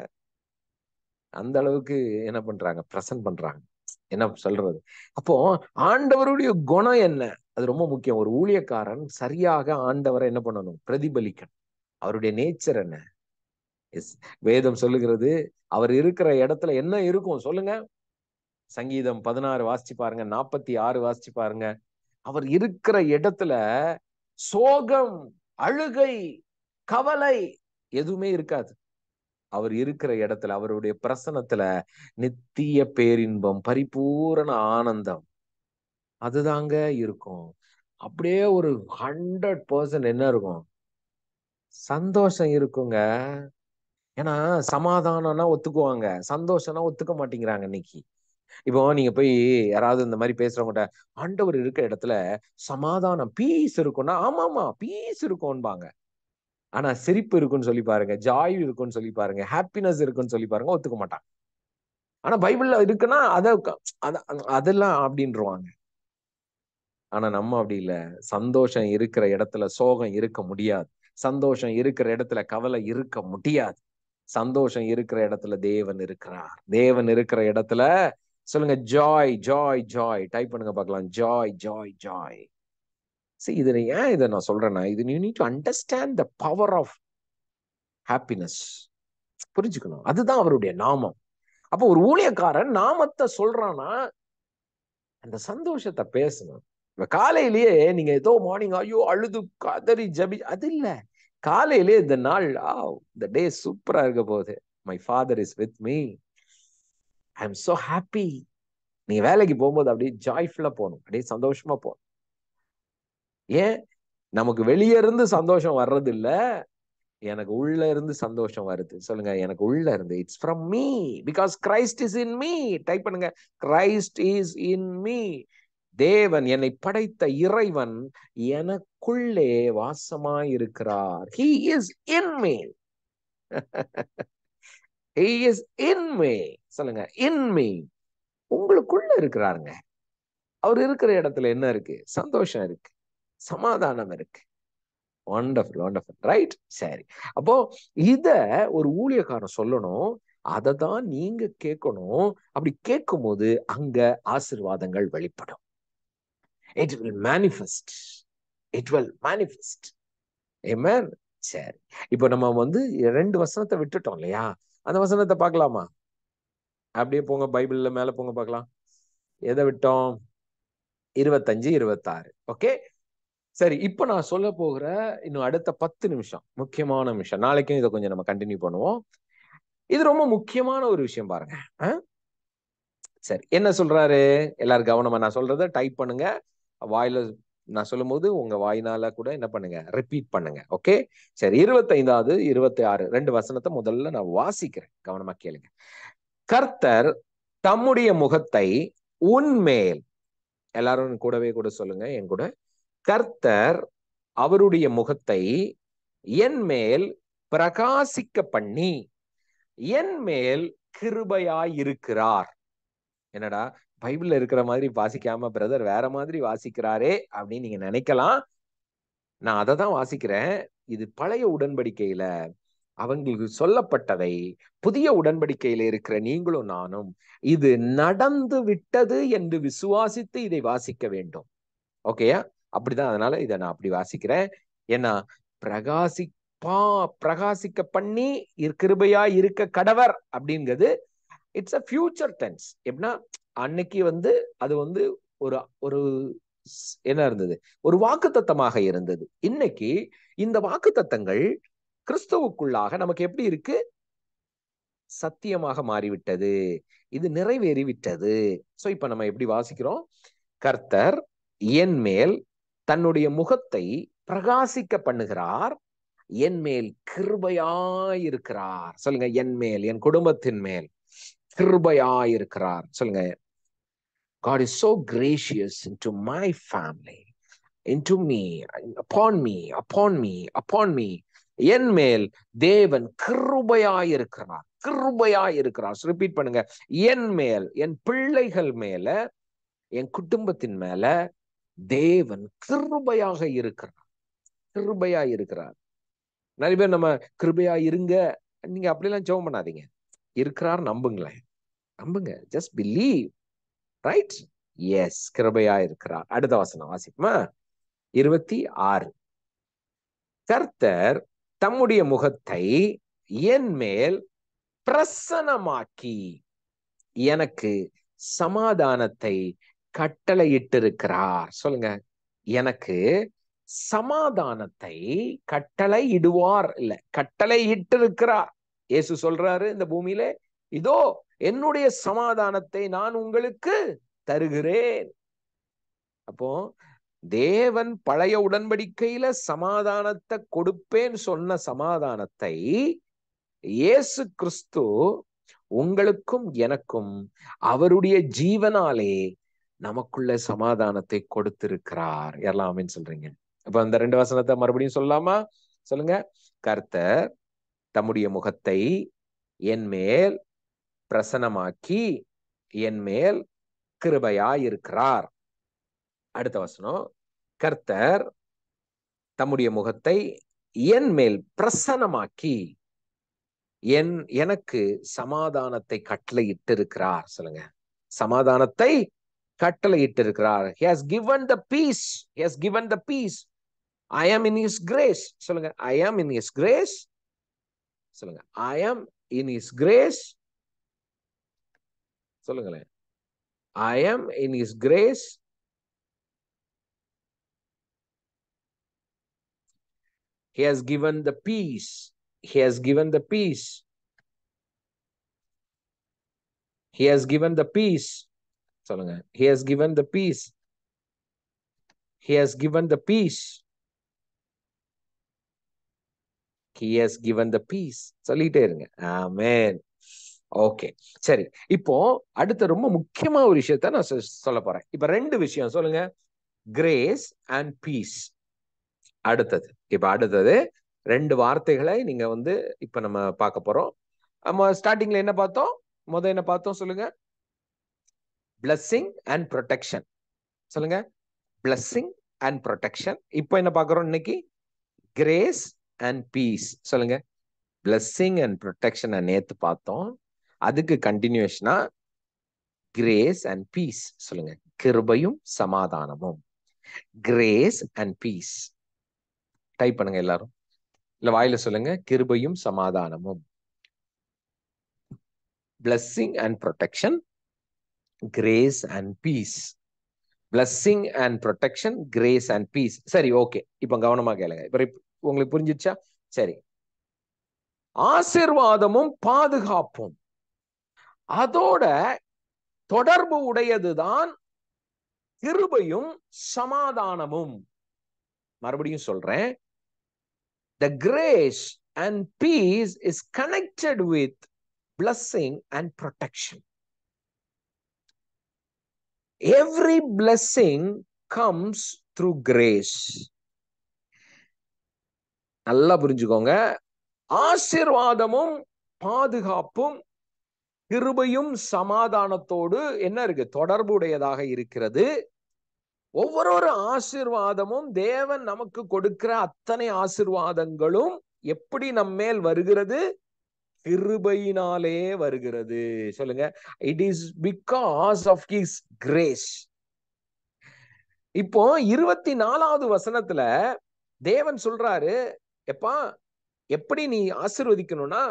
அந்த அளவுக்கு என்ன பண்றாங்க பிரசன்ட் பண்றாங்க என்ன சொல்றது அப்போ ஆண்டவருடைய குணம் என்ன அது ரொம்ப முக்கியம் ஒரு ஊழியக்காரன் சரியாக ஆண்டவரை என்ன பண்ணணும் பிரதிபலிக்கணும் அவருடைய நேச்சர் என்ன எஸ் வேதம் சொல்லுகிறது அவர் இருக்கிற இடத்துல என்ன இருக்கும் சொல்லுங்க சங்கீதம் பதினாறு வாசிச்சு பாருங்க நாற்பத்தி ஆறு வாசிச்சு பாருங்க அவர் இருக்கிற இடத்துல சோகம் அழுகை கவலை எதுவுமே இருக்காது அவர் இருக்கிற இடத்துல அவருடைய பிரசனத்துல நித்திய பேரின்பம் பரிபூரண ஆனந்தம் அதுதாங்க இருக்கும் அப்படியே ஒரு ஹண்ட்ரட் பர்சன்ட் என்ன இருக்கும் சந்தோஷம் இருக்குங்க ஏன்னா சமாதானம்னா ஒத்துக்குவாங்க சந்தோஷம்னா ஒத்துக்க மாட்டேங்கிறாங்க இன்னைக்கு இப்போ நீங்க போய் யாராவது இந்த மாதிரி பேசுறவங்ககிட்ட ஆண்டவர் இருக்கிற இடத்துல சமாதானம் பீஸ் இருக்கும்னா ஆமா ஆமா பீஸ் இருக்கும்பாங்க ஆனா சிரிப்பு இருக்குன்னு சொல்லி பாருங்க ஜாய் இருக்குன்னு சொல்லி பாருங்க ஹாப்பினஸ் இருக்குன்னு சொல்லி பாருங்க ஒத்துக்க மாட்டாங்க ஆனா பைபிள்ல இருக்குன்னா அதை அதெல்லாம் அப்படின்றவாங்க ஆனா நம்ம அப்படி இல்ல சந்தோஷம் இருக்கிற இடத்துல சோகம் இருக்க முடியாது சந்தோஷம் இருக்கிற இடத்துல கவலை இருக்க முடியாது சந்தோஷம் இருக்கிற இடத்துல தேவன் இருக்கிறார் தேவன் இருக்கிற இடத்துல சொல்லுங்க ஜாய் ஜாய் ஜாய் டைப் பண்ணுங்க பார்க்கலாம் ஜாய் ஜாய் ஜாய் சரி இதுல ஏன் இதை நான் சொல்றேன்னா இது you need to understand the power of happiness புரிஞ்சுக்கணும் அதுதான் அவருடைய நாமம் அப்போ ஒரு ஊழியக்காரன் நாமத்தை சொல்றான்னா அந்த சந்தோஷத்தை பேசணும் இப்ப காலையிலேயே நீங்க ஏதோ மார்னிங் ஐயோ அழுது கதறி ஜபி அது இல்ல காலையிலே இந்த நாள் ஆ இந்த டே சூப்பரா இருக்க போகுது my father is with me I am so happy நீங்க வேலைக்கு போகும்போது அப்படியே ஜாய்ஃபுல்லா போகணும் அப்படியே சந்தோஷமா போகணும் ஏன் நமக்கு வெளியே இருந்து சந்தோஷம் வர்றது இல்ல எனக்கு உள்ள இருந்து சந்தோஷம் வருது சொல்லுங்க எனக்கு உள்ள இருந்து it's from me because Christ is in me type பண்ணுங்க கிரைஸ்ட் இஸ் இன் மீ தேவன் என்னை படைத்த இறைவன் எனக்குள்ளே வாசமாயிருக்கிறார் he is in me he is in me சொல்லுங்க இன் உங்களுக்குள்ள இருக்கிறாருங்க அவர் இருக்கிற இடத்துல என்ன இருக்கு சந்தோஷம் இருக்கு சமாதானம் இருக்கு ஒண்டர்ஃபுல் ஒண்டர்ஃபுல் ரைட் சரி அப்போ இத ஒரு ஊழியக்காரன் சொல்லணும் அதை தான் நீங்க கேட்கணும் அப்படி கேட்கும் போது அங்க ஆசிர்வாதங்கள் வெளிப்படும் it will manifest it will manifest amen சரி இப்போ நம்ம வந்து ரெண்டு வசனத்தை விட்டுட்டோம் இல்லையா அந்த வசனத்தை பார்க்கலாமா அப்படியே போங்க பைபிள்ல மேல போங்க பார்க்கலாம் எதை விட்டோம் இருபத்தஞ்சு இருபத்தாறு ஓகே சரி இப்போ நான் சொல்ல போகிற இன்னும் அடுத்த பத்து நிமிஷம் முக்கியமான நிமிஷம் நாளைக்கும் இதை கொஞ்சம் நம்ம கண்டினியூ பண்ணுவோம் இது ரொம்ப முக்கியமான ஒரு விஷயம் பாருங்க சரி என்ன சொல்றாரு எல்லாரும் கவனமா நான் சொல்றத டைப் பண்ணுங்க வாயில நான் சொல்லும் போது உங்க வாயினால கூட என்ன பண்ணுங்க ரிப்பீட் பண்ணுங்க ஓகே சரி இருபத்தைந்தாவது இருபத்தி ஆறு ரெண்டு வசனத்தை முதல்ல நான் வாசிக்கிறேன் கவனமா கேளுங்க கர்த்தர் தம்முடைய முகத்தை உன்மேல் எல்லாரும் கூடவே கூட சொல்லுங்க என் கூட கர்த்தர் அவருடைய முகத்தை என் மேல் பிரகாசிக்க பண்ணி என் மேல் கிருபையாயிருக்கிறார் என்னடா பைபிள்ல இருக்கிற மாதிரி வாசிக்காம பிரதர் வேற மாதிரி வாசிக்கிறாரே அப்படின்னு நீங்க நினைக்கலாம் நான் அதை தான் வாசிக்கிறேன் இது பழைய உடன்படிக்கையில அவங்களுக்கு சொல்லப்பட்டதை புதிய உடன்படிக்கையில இருக்கிற நீங்களும் நானும் இது நடந்து விட்டது என்று விசுவாசித்து இதை வாசிக்க வேண்டும் ஓகேயா அப்படிதான் அதனால இதை நான் அப்படி வாசிக்கிறேன் ஏன்னா பிரகாசி பா பிரகாசிக்க பண்ணி கிருபையா இருக்க கடவர் அப்படிங்கிறது இட்ஸ் அ ஃபியூச்சர் டென்ஸ் எப்படின்னா அன்னைக்கு வந்து அது வந்து ஒரு ஒரு என்ன இருந்தது ஒரு வாக்கு தத்தமாக இருந்தது இன்னைக்கு இந்த வாக்கு தத்தங்கள் கிறிஸ்துவுக்குள்ளாக நமக்கு எப்படி இருக்கு சத்தியமாக மாறிவிட்டது இது நிறைவேறிவிட்டது சோ இப்ப நம்ம எப்படி வாசிக்கிறோம் கர்த்தர் என் மேல் தன்னுடைய முகத்தை பிரகாசிக்க பண்ணுகிறார் என் மேல் கிருபையாயிருக்கிறார் சொல்லுங்க என் மேல் என் குடும்பத்தின் மேல் கிருபையாயிருக்கிறார் சொல்லுங்க God is so gracious into my family, into me, upon me, upon me, upon me. என் மேல் தேவன் கிருபையாயிருக்கிறார் கிருபையாயிருக்கிறார் ரிப்பீட் பண்ணுங்க என் மேல் என் பிள்ளைகள் மேல என் குடும்பத்தின் மேல தேவன் கிருபையாக இருக்கிறார் கிருபையா இருக்கிறார் நிறைய பேர் நம்ம கிருபையா இருங்க நீங்க அப்படிலாம் ஜெபம் பண்ணாதீங்க இருக்கிறார் நம்புங்களேன் நம்புங்க ஜஸ்ட் பிலீவ் ரைட் எஸ் கிருபையா இருக்கிறார் அடுத்த வசனம் வாசிப்போமா இருபத்தி ஆறு கர்த்தர் தம்முடைய முகத்தை என் மேல் பிரசனமாக்கி எனக்கு சமாதானத்தை கட்டளையிட்டிருக்கிறார் சொல்லுங்க எனக்கு சமாதானத்தை கட்டளை இடுவார் இல்ல கட்டளை இட்டு இருக்கிறார் இயேசு சொல்றாரு இந்த பூமியில இதோ என்னுடைய சமாதானத்தை நான் உங்களுக்கு தருகிறேன் அப்போ தேவன் பழைய உடன்படிக்கையில சமாதானத்தை கொடுப்பேன்னு சொன்ன சமாதானத்தை இயேசு கிறிஸ்து உங்களுக்கும் எனக்கும் அவருடைய ஜீவனாலே நமக்குள்ள சமாதானத்தை கொடுத்திருக்கிறார் எல்லாமே சொல்றீங்க இப்ப அந்த ரெண்டு வசனத்தை மறுபடியும் சொல்லலாமா சொல்லுங்க கர்த்தர் தம்முடைய முகத்தை என் மேல் பிரசனமாக்கி என் மேல் கிருபையாயிருக்கிறார் அடுத்த வசனம் கர்த்தர் தம்முடைய முகத்தை என் மேல் பிரசனமாக்கி என் எனக்கு சமாதானத்தை கட்டளையிட்டிருக்கிறார் சொல்லுங்க சமாதானத்தை கட்டளையிட்டிருக்கிறார் he has given the peace he has given the peace I am in his grace சொல்லுங்க ஐ ஆம் இன் இஸ் கிரேஸ் சொல்லுங்க ஐ ஆம் இன் இஸ் கிரேஸ் சொல்லுங்களேன் I am in his grace He has given the peace. He has given the peace. He has given the peace. சொல்லுங்க He has given the peace. He has given the peace. He has given the peace. சொல்லிட்டே Amen. Okay சரி இப்போ அடுத்த ரொம்ப முக்கியமான ஒரு விஷயத்த நான் சொல்ல போறேன் இப்ப ரெண்டு விஷயம் சொல்லுங்க கிரேஸ் அண்ட் பீஸ் அடுத்தது இப்ப அடுத்தது ரெண்டு வார்த்தைகளை நீங்க வந்து இப்ப நம்ம பார்க்க போறோம் நம்ம ஸ்டார்டிங்ல என்ன பார்த்தோம் முத என்ன பார்த்தோம் சொல்லுங்க பிளஸ்ஸிங் அண்ட் ப்ரொடெக்ஷன் சொல்லுங்க பிளஸ்ஸிங் அண்ட் ப்ரொடெக்ஷன் இப்போ என்ன பார்க்குறோம் இன்னைக்கு கிரேஸ் அண்ட் பீஸ் சொல்லுங்க பிளஸ்ஸிங் அண்ட் ப்ரொடெக்ஷனை நேற்று பார்த்தோம் அதுக்கு கண்டினியூஷனா கிரேஸ் அண்ட் பீஸ் சொல்லுங்க கிருபையும் சமாதானமும் கிரேஸ் அண்ட் பீஸ் டைப் பண்ணுங்க எல்லாரும் இல்ல வாயில சொல்லுங்க கிருபையும் சமாதானமும் blessing and protection grace and peace blessing and protection grace and peace சரி ஓகே இப்போ கவனமா கேளுங்க இப்போ உங்களுக்கு புரிஞ்சிச்சா சரி ஆசிர்வாதமும் பாதுகாப்பும் அதோட தொடர்பு உடையதுதான் கிருபையும் சமாதானமும் மறுபடியும் சொல்றேன் the grace and peace is connected with blessing and protection every blessing comes through grace நல்லா புரிஞ்சுக்கோங்க ஆசிர்வாதமும் பாதுகாப்பும் கிருபையும் சமாதானத்தோடு என்ன இருக்கு தொடர்புடையதாக இருக்கிறது ஒவ்வொரு ஆசிர்வாதமும் தேவன் நமக்கு கொடுக்கிற அத்தனை ஆசிர்வாதங்களும் எப்படி நம்மேல் வருகிறது கிருபையினாலே வருகிறது சொல்லுங்க it is because of his grace இப்போ இருபத்தி நாலாவது வசனத்துல தேவன் சொல்றாரு எப்பா எப்படி நீ ஆசிர்வதிக்கணும்னா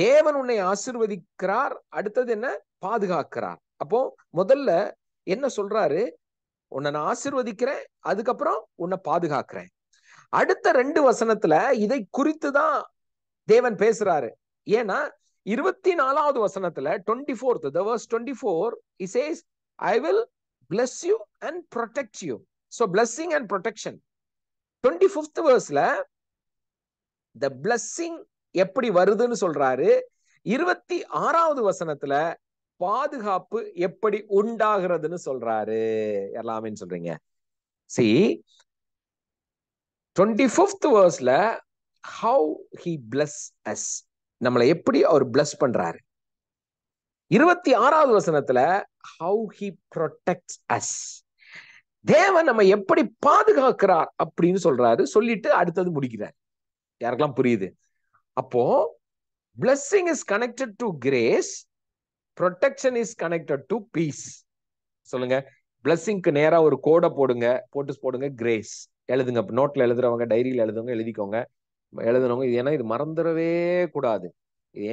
தேவன் உன்னை ஆசிர்வதிக்கிறார் அடுத்தது என்ன பாதுகாக்கிறார் அப்போ முதல்ல என்ன சொல்றாரு உன்னை நான் ஆசிர்வதிக்கிறேன் அதுக்கப்புறம் உன்னை பாதுகாக்கிறேன் அடுத்த ரெண்டு வசனத்துல இதை குறித்து தான் தேவன் பேசுறாரு ஏன்னா இருபத்தி நாலாவது வசனத்துல twenty fourth twenty four says I will bless you and protect you so blessing and protection twenty fifth வேர்ஸ்ல த பிளஸ்ஸிங் எப்படி வருதுன்னு சொல்றாரு இருபத்தி ஆறாவது வசனத்துல பாதுகாப்பு எப்படி உண்டாகிறதுன்னு சொல்றாரு எல்லாமே சொல்றீங்க சி டுவெண்ட்டி ஃபிஃப்த் வேர்ஸ்ல ஹவு ஹி பிளஸ் அஸ் நம்மளை எப்படி அவர் பிளஸ் பண்றாரு இருபத்தி ஆறாவது வசனத்துல ஹவு ஹி ப்ரொடெக்ட் அஸ் தேவன் நம்ம எப்படி பாதுகாக்கிறார் அப்படின்னு சொல்றாரு சொல்லிட்டு அடுத்தது முடிக்கிறார் யாருக்கெல்லாம் புரியுது அப்போ blessing is connected to grace protection is connected to peace சொல்லுங்க பிளஸ்ஸிங்க்கு நேராக ஒரு கோடை போடுங்க போட்டு போடுங்க கிரேஸ் எழுதுங்க நோட்ல எழுதுறவங்க டைரியில எழுதுவங்க எழுதிக்கோங்க எழுதுனவங்க ஏன்னா இது மறந்துடவே கூடாது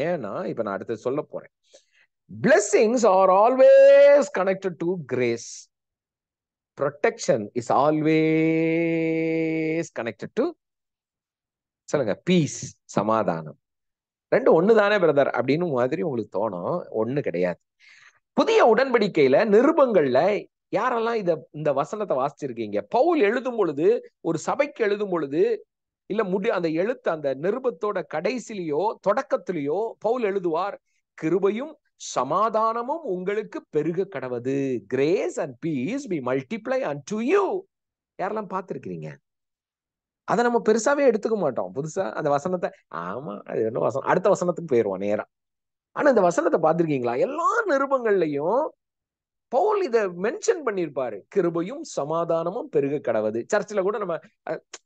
ஏன்னா இப்ப நான் அடுத்து சொல்ல போறேன் blessings are always connected to grace protection is always connected to சொல்லுங்க பீஸ் சமாதானம் ரெண்டு ஒன்று தானே பிரதர் அப்படின்னு மாதிரி உங்களுக்கு தோணும் ஒன்று கிடையாது புதிய உடன்படிக்கையில நிருபங்கள்ல யாரெல்லாம் இத இந்த வசனத்தை வாசிச்சிருக்கீங்க பவுல் எழுதும் பொழுது ஒரு சபைக்கு எழுதும் பொழுது இல்ல முடி அந்த எழுத்து அந்த நிருபத்தோட கடைசிலேயோ தொடக்கத்திலேயோ பவுல் எழுதுவார் கிருபையும் சமாதானமும் உங்களுக்கு பெருக கடவது grace and peace be multiply unto you யாரெல்லாம் பார்த்துருக்கிறீங்க அதை நம்ம பெருசாவே எடுத்துக்க மாட்டோம் புதுசா அந்த வசனத்தை ஆமா அது என்ன வசனம் அடுத்த வசனத்துக்கு போயிடுவோம் நேரா ஆனா இந்த வசனத்தை பார்த்துருக்கீங்களா எல்லா நிருபங்கள்லையும் பவுல் இத மென்ஷன் பண்ணியிருப்பாரு கிருபையும் சமாதானமும் பெருக கடவுது சர்ச்சில் கூட நம்ம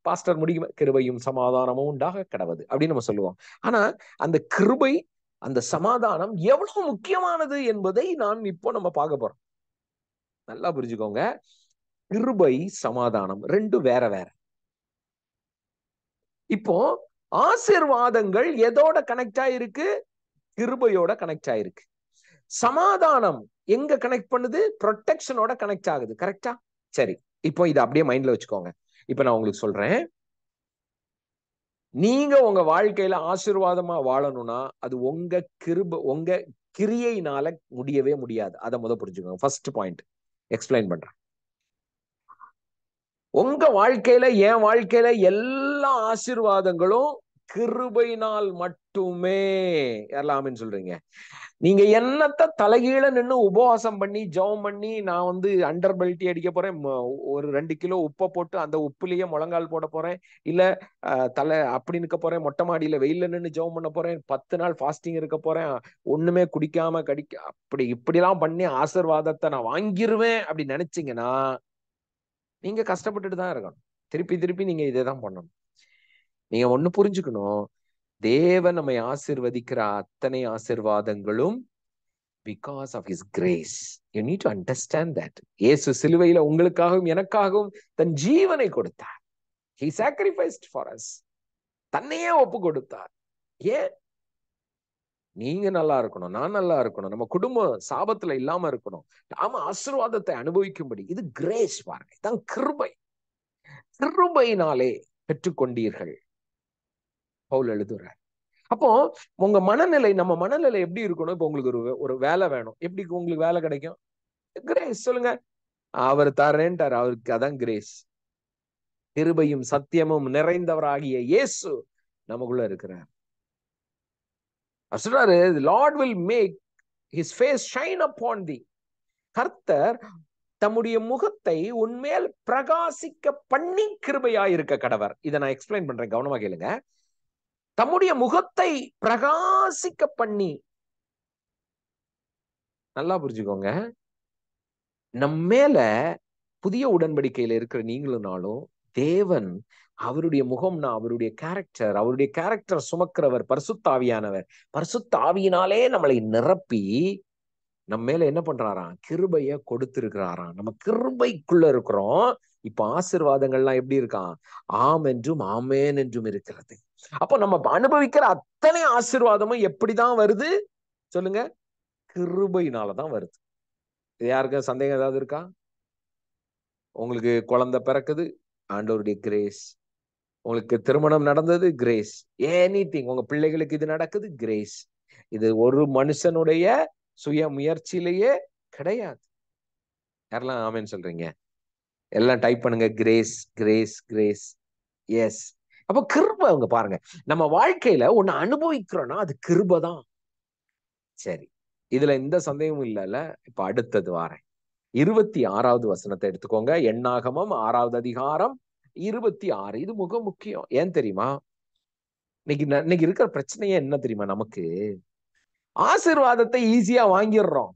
பாஸ்டர் முடியும் கிருபையும் சமாதானமும் உண்டாக கடவுது அப்படின்னு நம்ம சொல்லுவோம் ஆனா அந்த கிருபை அந்த சமாதானம் எவ்வளவு முக்கியமானது என்பதை நான் இப்போ நம்ம பார்க்க போறோம் நல்லா புரிஞ்சுக்கோங்க கிருபை சமாதானம் ரெண்டும் வேற வேற இப்போ ஆசிர்வாதங்கள் எதோட கனெக்ட் ஆயிருக்கு கிருபையோட கனெக்ட் ஆயிருக்கு சமாதானம் எங்க கனெக்ட் பண்ணுது ப்ரொடெக்ஷனோட கனெக்ட் ஆகுது கரெக்டா சரி இப்போ இதை அப்படியே மைண்ட்ல வச்சுக்கோங்க இப்ப நான் உங்களுக்கு சொல்றேன் நீங்க உங்க வாழ்க்கையில ஆசிர்வாதமா வாழணும்னா அது உங்க கிருப உங்க கிரியைனால முடியவே முடியாது அதை முத புரிஞ்சுக்கோங்க ஃபர்ஸ்ட் பாயிண்ட் எக்ஸ்பிளைன் பண்றேன் உங்க வாழ்க்கையில என் வாழ்க்கையில எல்லா ஆசிர்வாதங்களும் கிருபைனால் மட்டுமே எல்லாமே சொல்றீங்க நீங்க என்னத்த தலைகீழ நின்று உபவாசம் பண்ணி ஜவம் பண்ணி நான் வந்து அண்டர் பெல்ட்டி அடிக்க போறேன் ஒரு ரெண்டு கிலோ உப்பை போட்டு அந்த உப்புலயே முழங்கால் போட போறேன் இல்ல தலை அப்படி நிற்க போறேன் மொட்டை மாடியில வெயில நின்று ஜவம் பண்ண போறேன் பத்து நாள் ஃபாஸ்டிங் இருக்க போறேன் ஒண்ணுமே குடிக்காம கடிக்க அப்படி இப்படிலாம் பண்ணி ஆசிர்வாதத்தை நான் வாங்கிருவேன் அப்படி நினைச்சீங்கன்னா நீங்க கஷ்டப்பட்டுட்டு தான் இருக்கணும் திருப்பி திருப்பி நீங்க இதே தான் பண்ணணும் நீங்க ஒண்ணு புரிஞ்சுக்கணும் தேவன் நம்மை ஆசிர்வதிக்கிற அத்தனை ஆசிர்வாதங்களும் because of his grace you need to understand that இயேசு சிலுவையில உங்களுக்காகவும் எனக்காகவும் தன் ஜீவனை கொடுத்தார் ஹி சாக்ரிஃபைஸ்ட் ஃபார் அஸ் தன்னையே ஒப்பு கொடுத்தார் ஏன் நீங்க நல்லா இருக்கணும் நான் நல்லா இருக்கணும் நம்ம குடும்பம் சாபத்துல இல்லாம இருக்கணும் நாம ஆசீர்வாதத்தை அனுபவிக்கும்படி இது கிரேஸ் பாருங்க இதான் கிருபை கிருபையினாலே பெற்றுக்கொண்டீர்கள் பவுல் எழுதுற அப்போ உங்க மனநிலை நம்ம மனநிலை எப்படி இருக்கணும் இப்போ உங்களுக்கு ஒரு ஒரு வேலை வேணும் எப்படி உங்களுக்கு வேலை கிடைக்கும் கிரேஸ் சொல்லுங்க அவர் தரேன்ட்டார் அவருக்கு அதான் கிரேஸ் கிருபையும் சத்தியமும் நிறைந்தவராகிய இயேசு நமக்குள்ள இருக்கிறார் சொல்றாரு Lord will make his face shine on the கர்த்தர் தம்முடைய முகத்தை உன்மேல் பிரகாசிக்க பண்ணி கிருபையா இருக்க கடவர் இதை நான் எக்ஸ்பிளைன் பண்றேன் கவனமா கேளுங்க தம்முடைய முகத்தை பிரகாசிக்க பண்ணி நல்லா புரிஞ்சுக்கோங்க நம்ம மேல புதிய உடன்படிக்கையில இருக்கிற நீங்களும் நாளும் தேவன் அவருடைய முகம்னா அவருடைய கேரக்டர் அவருடைய கேரக்டர் சுமக்கிறவர் பரிசுத்தாவியானவர் பரிசுத்தாவியினாலே நம்மளை நிரப்பி நம்ம மேல என்ன பண்றாராம் கிருபைய கொடுத்திருக்கிறாராம் நம்ம கிருபைக்குள்ள இருக்கிறோம் இப்ப ஆசிர்வாதங்கள்லாம் எப்படி இருக்கான் ஆம் என்றும் ஆமேன் என்றும் இருக்கிறது அப்போ நம்ம அனுபவிக்கிற அத்தனை ஆசிர்வாதமும் எப்படிதான் வருது சொல்லுங்க கிருபையினாலதான் வருது யாருக்கும் சந்தேகம் ஏதாவது இருக்கா உங்களுக்கு குழந்தை பிறக்குது ஆண்டோருடைய கிரேஸ் உங்களுக்கு திருமணம் நடந்தது கிரேஸ் எனிதிங் திங் உங்க பிள்ளைகளுக்கு இது நடக்குது கிரேஸ் இது ஒரு மனுஷனுடைய சுய முயற்சியிலேயே கிடையாது யாரெல்லாம் ஆமேன்னு சொல்றீங்க எல்லாம் டைப் பண்ணுங்க கிரேஸ் கிரேஸ் கிரேஸ் எஸ் அப்போ கிருப அவங்க பாருங்க நம்ம வாழ்க்கையில ஒன்னு அனுபவிக்கிறோம்னா அது கிருப தான் சரி இதுல எந்த சந்தேகமும் இல்லைல்ல இப்ப அடுத்தது வாரேன் இருபத்தி ஆறாவது வசனத்தை எடுத்துக்கோங்க எண்ணாகமம் ஆறாவது அதிகாரம் இருபத்தி ஆறு இது மிக முக்கியம் ஏன் தெரியுமா இன்னைக்கு இன்னைக்கு இருக்கிற பிரச்சனையே என்ன தெரியுமா நமக்கு ஆசிர்வாதத்தை ஈஸியா வாங்கிடுறோம்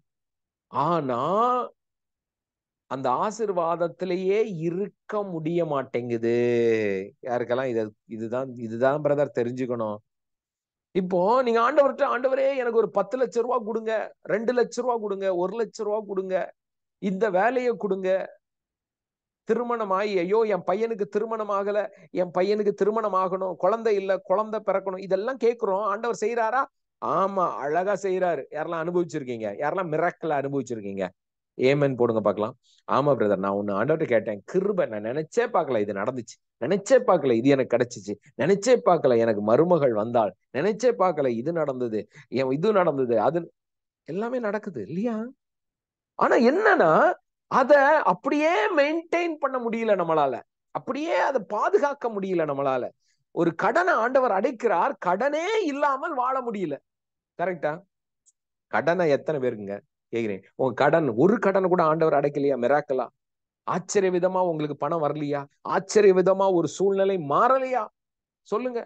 ஆனா அந்த ஆசிர்வாதத்திலேயே இருக்க முடிய மாட்டேங்குது யாருக்கெல்லாம் இத இதுதான் இதுதான் பிரதர் தெரிஞ்சுக்கணும் இப்போ நீங்க ஆண்டவர்கிட்ட ஆண்டவரே எனக்கு ஒரு பத்து லட்ச ரூபா கொடுங்க ரெண்டு லட்ச ரூபா கொடுங்க ஒரு லட்ச ரூபா கொடுங்க இந்த வேலையை கொடுங்க திருமணமாகி ஐயோ என் பையனுக்கு திருமணம் ஆகல என் பையனுக்கு திருமணம் ஆகணும் குழந்தை இல்லை குழந்தை பிறக்கணும் இதெல்லாம் கேட்குறோம் ஆண்டவர் செய்யறாரா ஆமா அழகா செய்யறாரு யாரெல்லாம் அனுபவிச்சிருக்கீங்க யாரெல்லாம் மிரக்கல அனுபவிச்சிருக்கீங்க ஏமன் போடுங்க பார்க்கலாம் ஆமா பிரதர் நான் ஒன்னு ஆண்டவர்கிட்ட கேட்டேன் கிருப நான் நினைச்சே பார்க்கல இது நடந்துச்சு நினைச்சே பார்க்கல இது எனக்கு கிடைச்சிச்சு நினைச்சே பார்க்கல எனக்கு மருமகள் வந்தாள் நினைச்சே பார்க்கல இது நடந்தது என் இது நடந்தது அது எல்லாமே நடக்குது இல்லையா ஆனா என்னன்னா அத அப்படியே மெயின்டைன் பண்ண முடியல நம்மளால அப்படியே அதை பாதுகாக்க முடியல நம்மளால ஒரு கடனை ஆண்டவர் அடைக்கிறார் கடனே இல்லாமல் வாழ முடியல கரெக்டா கடனை எத்தனை பேருங்க கேக்குறேன் உங்க கடன் ஒரு கடனை கூட ஆண்டவர் அடைக்கலையா மிராக்கலா ஆச்சரிய விதமா உங்களுக்கு பணம் வரலையா ஆச்சரிய விதமா ஒரு சூழ்நிலை மாறலையா சொல்லுங்க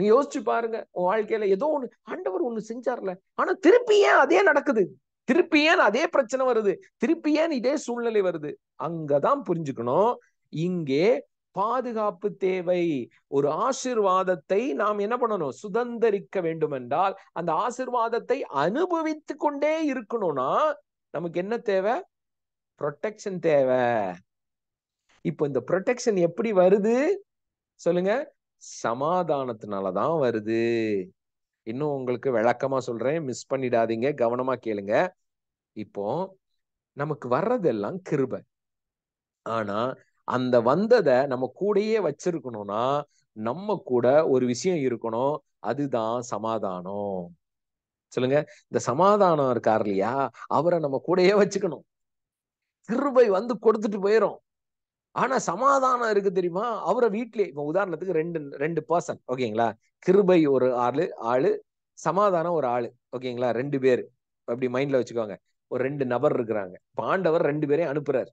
நீ யோசிச்சு பாருங்க உன் வாழ்க்கையில ஏதோ ஒண்ணு ஆண்டவர் ஒண்ணு செஞ்சார்ல ஆனா திருப்பி ஏன் அதே நடக்குது திருப்பி ஏன் அதே பிரச்சனை வருது திருப்பி ஏன் இதே சூழ்நிலை வருது அங்கதான் புரிஞ்சுக்கணும் இங்கே பாதுகாப்பு தேவை ஒரு ஆசிர்வாதத்தை நாம் என்ன பண்ணணும் சுதந்திரிக்க வேண்டும் என்றால் அந்த ஆசிர்வாதத்தை அனுபவித்து கொண்டே இருக்கணும்னா நமக்கு என்ன தேவை ப்ரொடெக்ஷன் தேவை இப்போ இந்த ப்ரொடெக்ஷன் எப்படி வருது சொல்லுங்க சமாதானத்தினாலதான் வருது இன்னும் உங்களுக்கு விளக்கமா சொல்றேன் மிஸ் பண்ணிடாதீங்க கவனமா கேளுங்க இப்போ நமக்கு வர்றதெல்லாம் கிருபை ஆனா அந்த வந்ததை நம்ம கூடயே வச்சிருக்கணும்னா நம்ம கூட ஒரு விஷயம் இருக்கணும் அதுதான் சமாதானம் சொல்லுங்க இந்த சமாதானம் இருக்கார் இல்லையா அவரை நம்ம கூடயே வச்சுக்கணும் கிருபை வந்து கொடுத்துட்டு போயிடும் ஆனா சமாதானம் இருக்கு தெரியுமா அவரை வீட்லயே இப்போ உதாரணத்துக்கு ரெண்டு ரெண்டு பர்சன் ஓகேங்களா கிருபை ஒரு ஆளு ஆளு சமாதானம் ஒரு ஆளு ஓகேங்களா ரெண்டு பேர் அப்படி மைண்ட்ல வச்சுக்கோங்க ஒரு ரெண்டு நபர் இருக்கிறாங்க பாண்டவர் ரெண்டு பேரையும் அனுப்புறாரு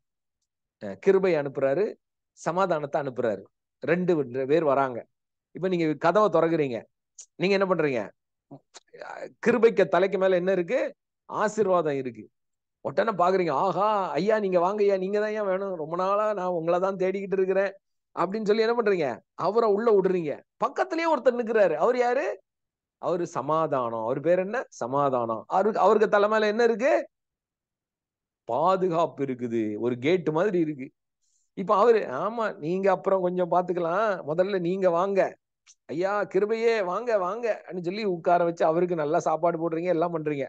கிருபை அனுப்புறாரு சமாதானத்தை அனுப்புறாரு ரெண்டு பேர் வராங்க இப்ப நீங்க கதவை திறகுறீங்க நீங்க என்ன பண்றீங்க கிருபைக்கு தலைக்கு மேல என்ன இருக்கு ஆசிர்வாதம் இருக்கு உடனே பாக்குறீங்க ஆஹா ஐயா நீங்க வாங்க ஐயா நீங்க தான் ஏன் வேணும் ரொம்ப நாளா நான் உங்களை தான் தேடிக்கிட்டு இருக்கிறேன் அப்படின்னு சொல்லி என்ன பண்றீங்க அவரை உள்ள விடுறீங்க பக்கத்துலயே ஒருத்தர் நிக்கிறாரு அவர் யாரு அவரு சமாதானம் அவர் பேர் என்ன சமாதானம் அவருக்கு அவருக்கு தலை மேல என்ன இருக்கு பாதுகாப்பு இருக்குது ஒரு கேட்டு மாதிரி இருக்கு இப்ப அவரு ஆமா நீங்க அப்புறம் கொஞ்சம் பாத்துக்கலாம் முதல்ல நீங்க வாங்க ஐயா கிருபையே வாங்க வாங்க அப்படின்னு சொல்லி உட்கார வச்சு அவருக்கு நல்லா சாப்பாடு போடுறீங்க எல்லாம் பண்றீங்க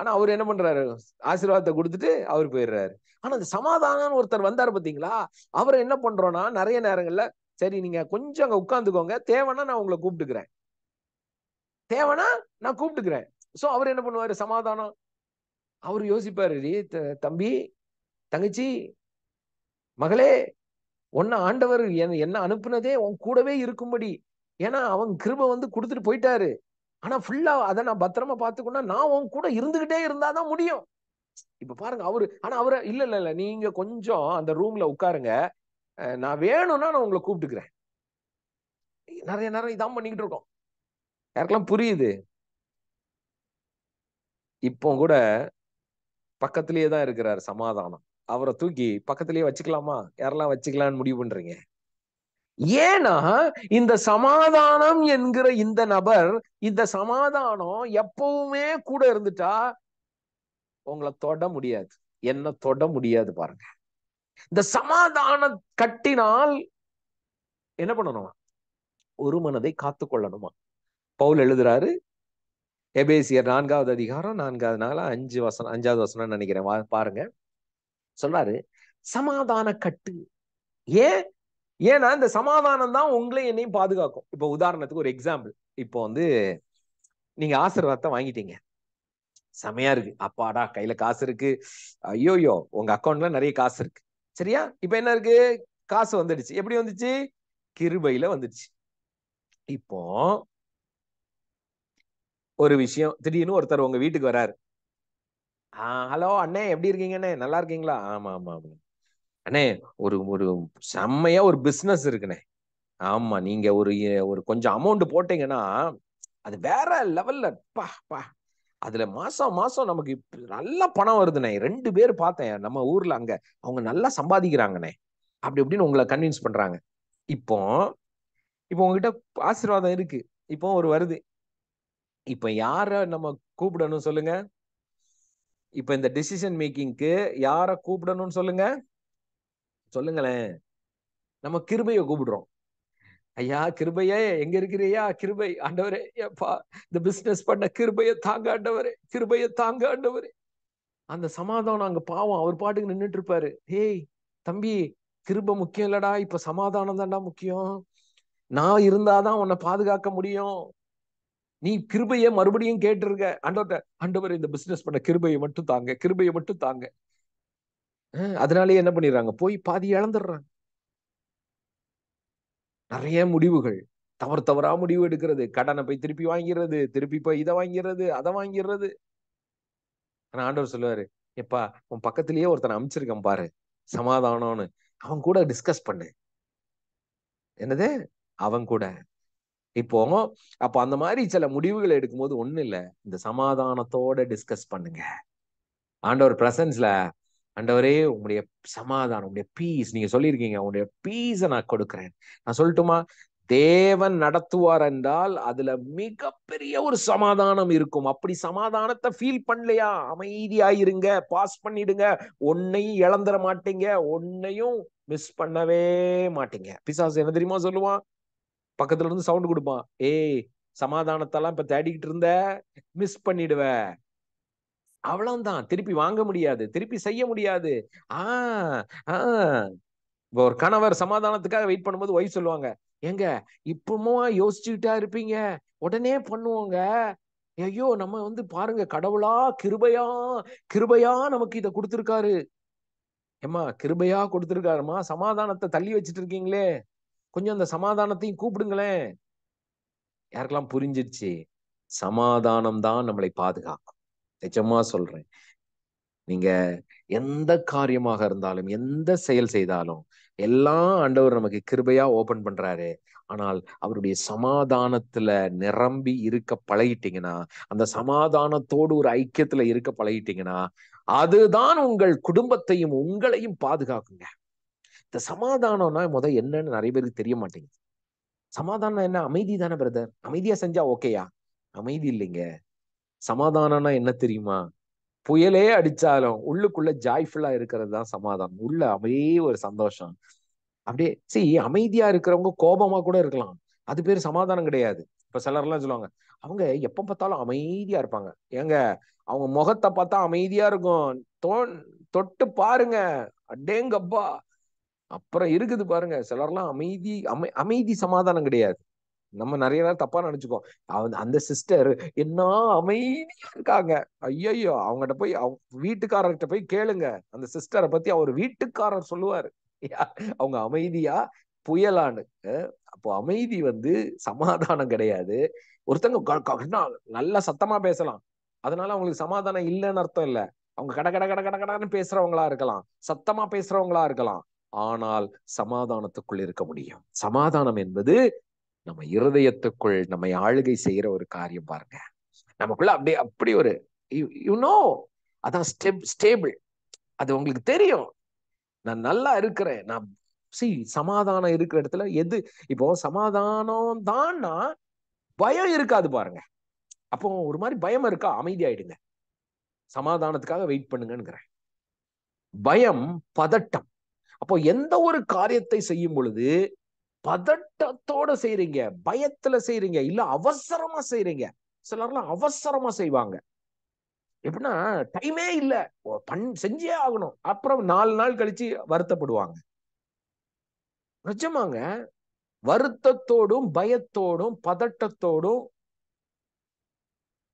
ஆனா அவர் என்ன பண்றாரு ஆசீர்வாதத்தை கொடுத்துட்டு அவர் போயிடுறாரு ஆனா அந்த சமாதானம் ஒருத்தர் வந்தாரு பாத்தீங்களா அவர் என்ன பண்றோம்னா நிறைய நேரங்கள்ல சரி நீங்க கொஞ்சம் அங்க உட்காந்துக்கோங்க தேவைன்னா நான் உங்களை கூப்பிட்டுக்கிறேன் தேவைன்னா நான் கூப்பிட்டுக்கிறேன் சோ அவர் என்ன பண்ணுவாரு சமாதானம் அவர் யோசிப்பாரு தம்பி தங்கச்சி மகளே உன்னை ஆண்டவர் என்ன அனுப்புனதே உன் கூடவே இருக்கும்படி ஏன்னா அவன் கிருப வந்து கொடுத்துட்டு போயிட்டாரு ஆனா ஃபுல்லா அதை நான் பத்திரமா பாத்துக்கோன்னா நான் உன் கூட இருந்துகிட்டே இருந்தாதான் முடியும் இப்ப பாருங்க அவரு ஆனா அவரை இல்ல இல்ல இல்ல நீங்க கொஞ்சம் அந்த ரூம்ல உட்காருங்க நான் வேணும்னா நான் உங்களை கூப்பிட்டுக்கிறேன் நிறைய நேரம் இதான் பண்ணிக்கிட்டு இருக்கோம் யாருக்கெல்லாம் புரியுது இப்போ கூட பக்கத்திலேயே தான் இருக்கிறார் சமாதானம் அவரை தூக்கி பக்கத்திலேயே வச்சுக்கலாமா யாரெல்லாம் வச்சுக்கலாம்னு முடிவு பண்றீங்க ஏன்னா இந்த சமாதானம் என்கிற இந்த நபர் இந்த சமாதானம் எப்பவுமே கூட இருந்துட்டா உங்களை தொட முடியாது என்ன தொட முடியாது பாருங்க இந்த சமாதான கட்டினால் என்ன பண்ணணுமா ஒரு மனதை காத்து கொள்ளணுமா பவுல் எழுதுறாரு எபேசியர் நான்காவது அதிகாரம் நான்காவது நாளா அஞ்சு வசனம் அஞ்சாவது வசனம் நினைக்கிறேன் பாருங்க சொல்றாரு சமாதான கட்டு ஏன் ஏன்னா இந்த சமாதானம் தான் உங்களை என்னையும் பாதுகாக்கும் இப்போ உதாரணத்துக்கு ஒரு எக்ஸாம்பிள் இப்போ வந்து நீங்க ஆசீர்வாதத்தை வாங்கிட்டீங்க செமையா இருக்கு அப்பாடா கையில காசு இருக்கு ஐயோயோ உங்க அக்கௌண்ட்ல நிறைய காசு இருக்கு சரியா இப்ப என்ன இருக்கு காசு வந்துடுச்சு எப்படி வந்துச்சு கிருபையில வந்துடுச்சு இப்போ ஒரு விஷயம் திடீர்னு ஒருத்தர் உங்க வீட்டுக்கு வராரு ஆஹ் ஹலோ அண்ணே எப்படி இருக்கீங்கண்ணே நல்லா இருக்கீங்களா ஆமா ஆமா ஆமா அண்ணே ஒரு ஒரு செம்மையா ஒரு பிசினஸ் இருக்குண்ணே ஆமா நீங்க ஒரு ஒரு கொஞ்சம் அமௌண்ட் போட்டீங்கன்னா அது வேற லெவல்ல பா பா அதுல மாசம் மாசம் நமக்கு நல்ல பணம் வருதுண்ணே ரெண்டு பேர் பார்த்தேன் நம்ம ஊர்ல அங்க அவங்க நல்லா சம்பாதிக்கிறாங்கண்ணே அப்படி இப்படின்னு உங்களை கன்வின்ஸ் பண்றாங்க இப்போ இப்போ உங்ககிட்ட ஆசீர்வாதம் இருக்கு இப்போ ஒரு வருது இப்ப யார நம்ம கூப்பிடணும் சொல்லுங்க இப்ப இந்த டிசிஷன் மேக்கிங்க்கு யார கூப்பிடணும்னு சொல்லுங்க சொல்லுங்களேன் நம்ம கிருபைய கூப்பிடுறோம் ஐயா கிருபையே எங்க இருக்கிறியா கிருபை ஆண்டவரே ஏப்பா இந்த பிசினஸ் பண்ண கிருபைய தாங்க ஆண்டவரே கிருபைய தாங்க ஆண்டவரே அந்த சமாதானம் அங்க பாவம் அவர் பாட்டுக்கு நின்றுட்டு இருப்பாரு ஹேய் தம்பி கிருப முக்கியம் இல்லடா இப்ப சமாதானம் தான்டா முக்கியம் நான் இருந்தாதான் உன்னை பாதுகாக்க முடியும் நீ கிருபையை மறுபடியும் கேட்டிருக்க ஆண்டவர்கிட்ட ஆண்டவர் இந்த பிசினஸ் பண்ண கிருபையை மட்டும் தாங்க கிருபையை மட்டும் தாங்க அதனாலேயே என்ன பண்ணிடுறாங்க போய் பாதி இழந்துடுறாங்க நிறைய முடிவுகள் தவறு தவறா முடிவு எடுக்கிறது கடனை போய் திருப்பி வாங்கிடுறது திருப்பி போய் இதை வாங்கிடுறது அதை வாங்கிடுறது ஆனா ஆண்டவர் சொல்லுவாரு எப்பா உன் பக்கத்திலேயே ஒருத்தனை அமைச்சிருக்கேன் பாரு சமாதானம்னு அவன் கூட டிஸ்கஸ் பண்ணு என்னது அவன் கூட இப்போ அப்போ அந்த மாதிரி சில முடிவுகளை எடுக்கும்போது ஒன்றும் இல்லை இந்த சமாதானத்தோட டிஸ்கஸ் பண்ணுங்க ஆண்டவர் பிரசன்ஸ்ல ஆண்டவரே உங்களுடைய சமாதானம் உங்களுடைய பீஸ் நீங்க சொல்லியிருக்கீங்க உங்களுடைய பீஸை நான் கொடுக்குறேன் நான் சொல்லட்டுமா தேவன் நடத்துவார் என்றால் அதுல மிகப்பெரிய ஒரு சமாதானம் இருக்கும் அப்படி சமாதானத்தை ஃபீல் பண்ணலையா அமைதியாயிருங்க பாஸ் பண்ணிடுங்க ஒன்னையும் இழந்துட மாட்டீங்க ஒன்னையும் மிஸ் பண்ணவே மாட்டீங்க பிசாஸ் என்ன தெரியுமா சொல்லுவான் பக்கத்துல இருந்து சவுண்ட் கொடுப்பான் ஏய் சமாதானத்தெல்லாம் இப்ப தேடிக்கிட்டு இருந்த மிஸ் பண்ணிடுவ அவ்வளவுதான் திருப்பி வாங்க முடியாது திருப்பி செய்ய முடியாது ஆஹ் ஆஹ் ஒரு கணவர் சமாதானத்துக்காக வெயிட் பண்ணும்போது ஒய் சொல்லுவாங்க ஏங்க இப்பமும் யோசிச்சுக்கிட்டா இருப்பீங்க உடனே பண்ணுவோங்க ஐயோ நம்ம வந்து பாருங்க கடவுளா கிருபையா கிருபையா நமக்கு இதை கொடுத்துருக்காரு ஏமா கிருபையா கொடுத்துருக்காருமா சமாதானத்தை தள்ளி வச்சுட்டு இருக்கீங்களே கொஞ்சம் அந்த சமாதானத்தையும் கூப்பிடுங்களேன் யாருக்கெல்லாம் புரிஞ்சிருச்சு சமாதானம் தான் நம்மளை பாதுகாக்கும் நிஜமா சொல்றேன் நீங்க எந்த காரியமாக இருந்தாலும் எந்த செயல் செய்தாலும் எல்லாம் ஆண்டவர் நமக்கு கிருபையா ஓபன் பண்றாரு ஆனால் அவருடைய சமாதானத்துல நிரம்பி இருக்க பழகிட்டீங்கன்னா அந்த சமாதானத்தோடு ஒரு ஐக்கியத்துல இருக்க பழகிட்டீங்கன்னா அதுதான் உங்கள் குடும்பத்தையும் உங்களையும் பாதுகாக்குங்க இந்த சமாதானம்னா முத என்னன்னு நிறைய பேருக்கு தெரிய மாட்டேங்குது சமாதானம் என்ன அமைதி தானே பிரதர் அமைதியா செஞ்சா ஓகேயா அமைதி இல்லைங்க சமாதானம்னா என்ன தெரியுமா புயலே அடிச்சாலும் உள்ளுக்குள்ள ஜாய்ஃபுல்லா இருக்கிறது தான் சமாதானம் உள்ள அப்படியே ஒரு சந்தோஷம் அப்படியே சரி அமைதியா இருக்கிறவங்க கோபமா கூட இருக்கலாம் அது பேர் சமாதானம் கிடையாது இப்ப சிலர்லாம் சொல்லுவாங்க அவங்க எப்ப பார்த்தாலும் அமைதியா இருப்பாங்க ஏங்க அவங்க முகத்தை பார்த்தா அமைதியா இருக்கும் தோன் தொட்டு பாருங்க அடேங்கப்பா அப்புறம் இருக்குது பாருங்க சிலர்லாம் அமைதி அமை அமைதி சமாதானம் கிடையாது நம்ம நிறைய நேரம் தப்பா நினைச்சுக்கோ அந்த சிஸ்டர் என்ன அமைதியா இருக்காங்க ஐயோ அவங்ககிட்ட போய் அவ் வீட்டுக்காரர்கிட்ட போய் கேளுங்க அந்த சிஸ்டரை பத்தி அவர் வீட்டுக்காரர் சொல்லுவாரு அவங்க அமைதியா புயலான்னு அப்போ அமைதி வந்து சமாதானம் கிடையாது ஒருத்தங்க நல்லா சத்தமா பேசலாம் அதனால அவங்களுக்கு சமாதானம் இல்லைன்னு அர்த்தம் இல்லை அவங்க கட கட கட கட கடன்னு பேசுறவங்களா இருக்கலாம் சத்தமா பேசுறவங்களா இருக்கலாம் ஆனால் சமாதானத்துக்குள் இருக்க முடியும் சமாதானம் என்பது நம்ம இருதயத்துக்குள் நம்மை ஆளுகை செய்யற ஒரு காரியம் பாருங்க நமக்குள்ள அப்படியே அப்படி ஒரு யூனோ அதான் ஸ்டெப் ஸ்டேபிள் அது உங்களுக்கு தெரியும் நான் நல்லா இருக்கிறேன் நான் சி சமாதானம் இருக்கிற இடத்துல எது இப்போ சமாதானம் தான்னா பயம் இருக்காது பாருங்க அப்போ ஒரு மாதிரி பயம் இருக்கா அமைதியாயிடுங்க சமாதானத்துக்காக வெயிட் பண்ணுங்கிறேன் பயம் பதட்டம் அப்போ எந்த ஒரு காரியத்தை செய்யும் பொழுது பதட்டத்தோட செய்யறீங்க பயத்துல செய்யறீங்க இல்ல அவசரமா செய்யறீங்க சிலர்லாம் அவசரமா செய்வாங்க எப்படின்னா டைமே இல்லை பண் செஞ்சே ஆகணும் அப்புறம் நாலு நாள் கழிச்சு வருத்தப்படுவாங்க நிச்சயமாங்க வருத்தத்தோடும் பயத்தோடும் பதட்டத்தோடும்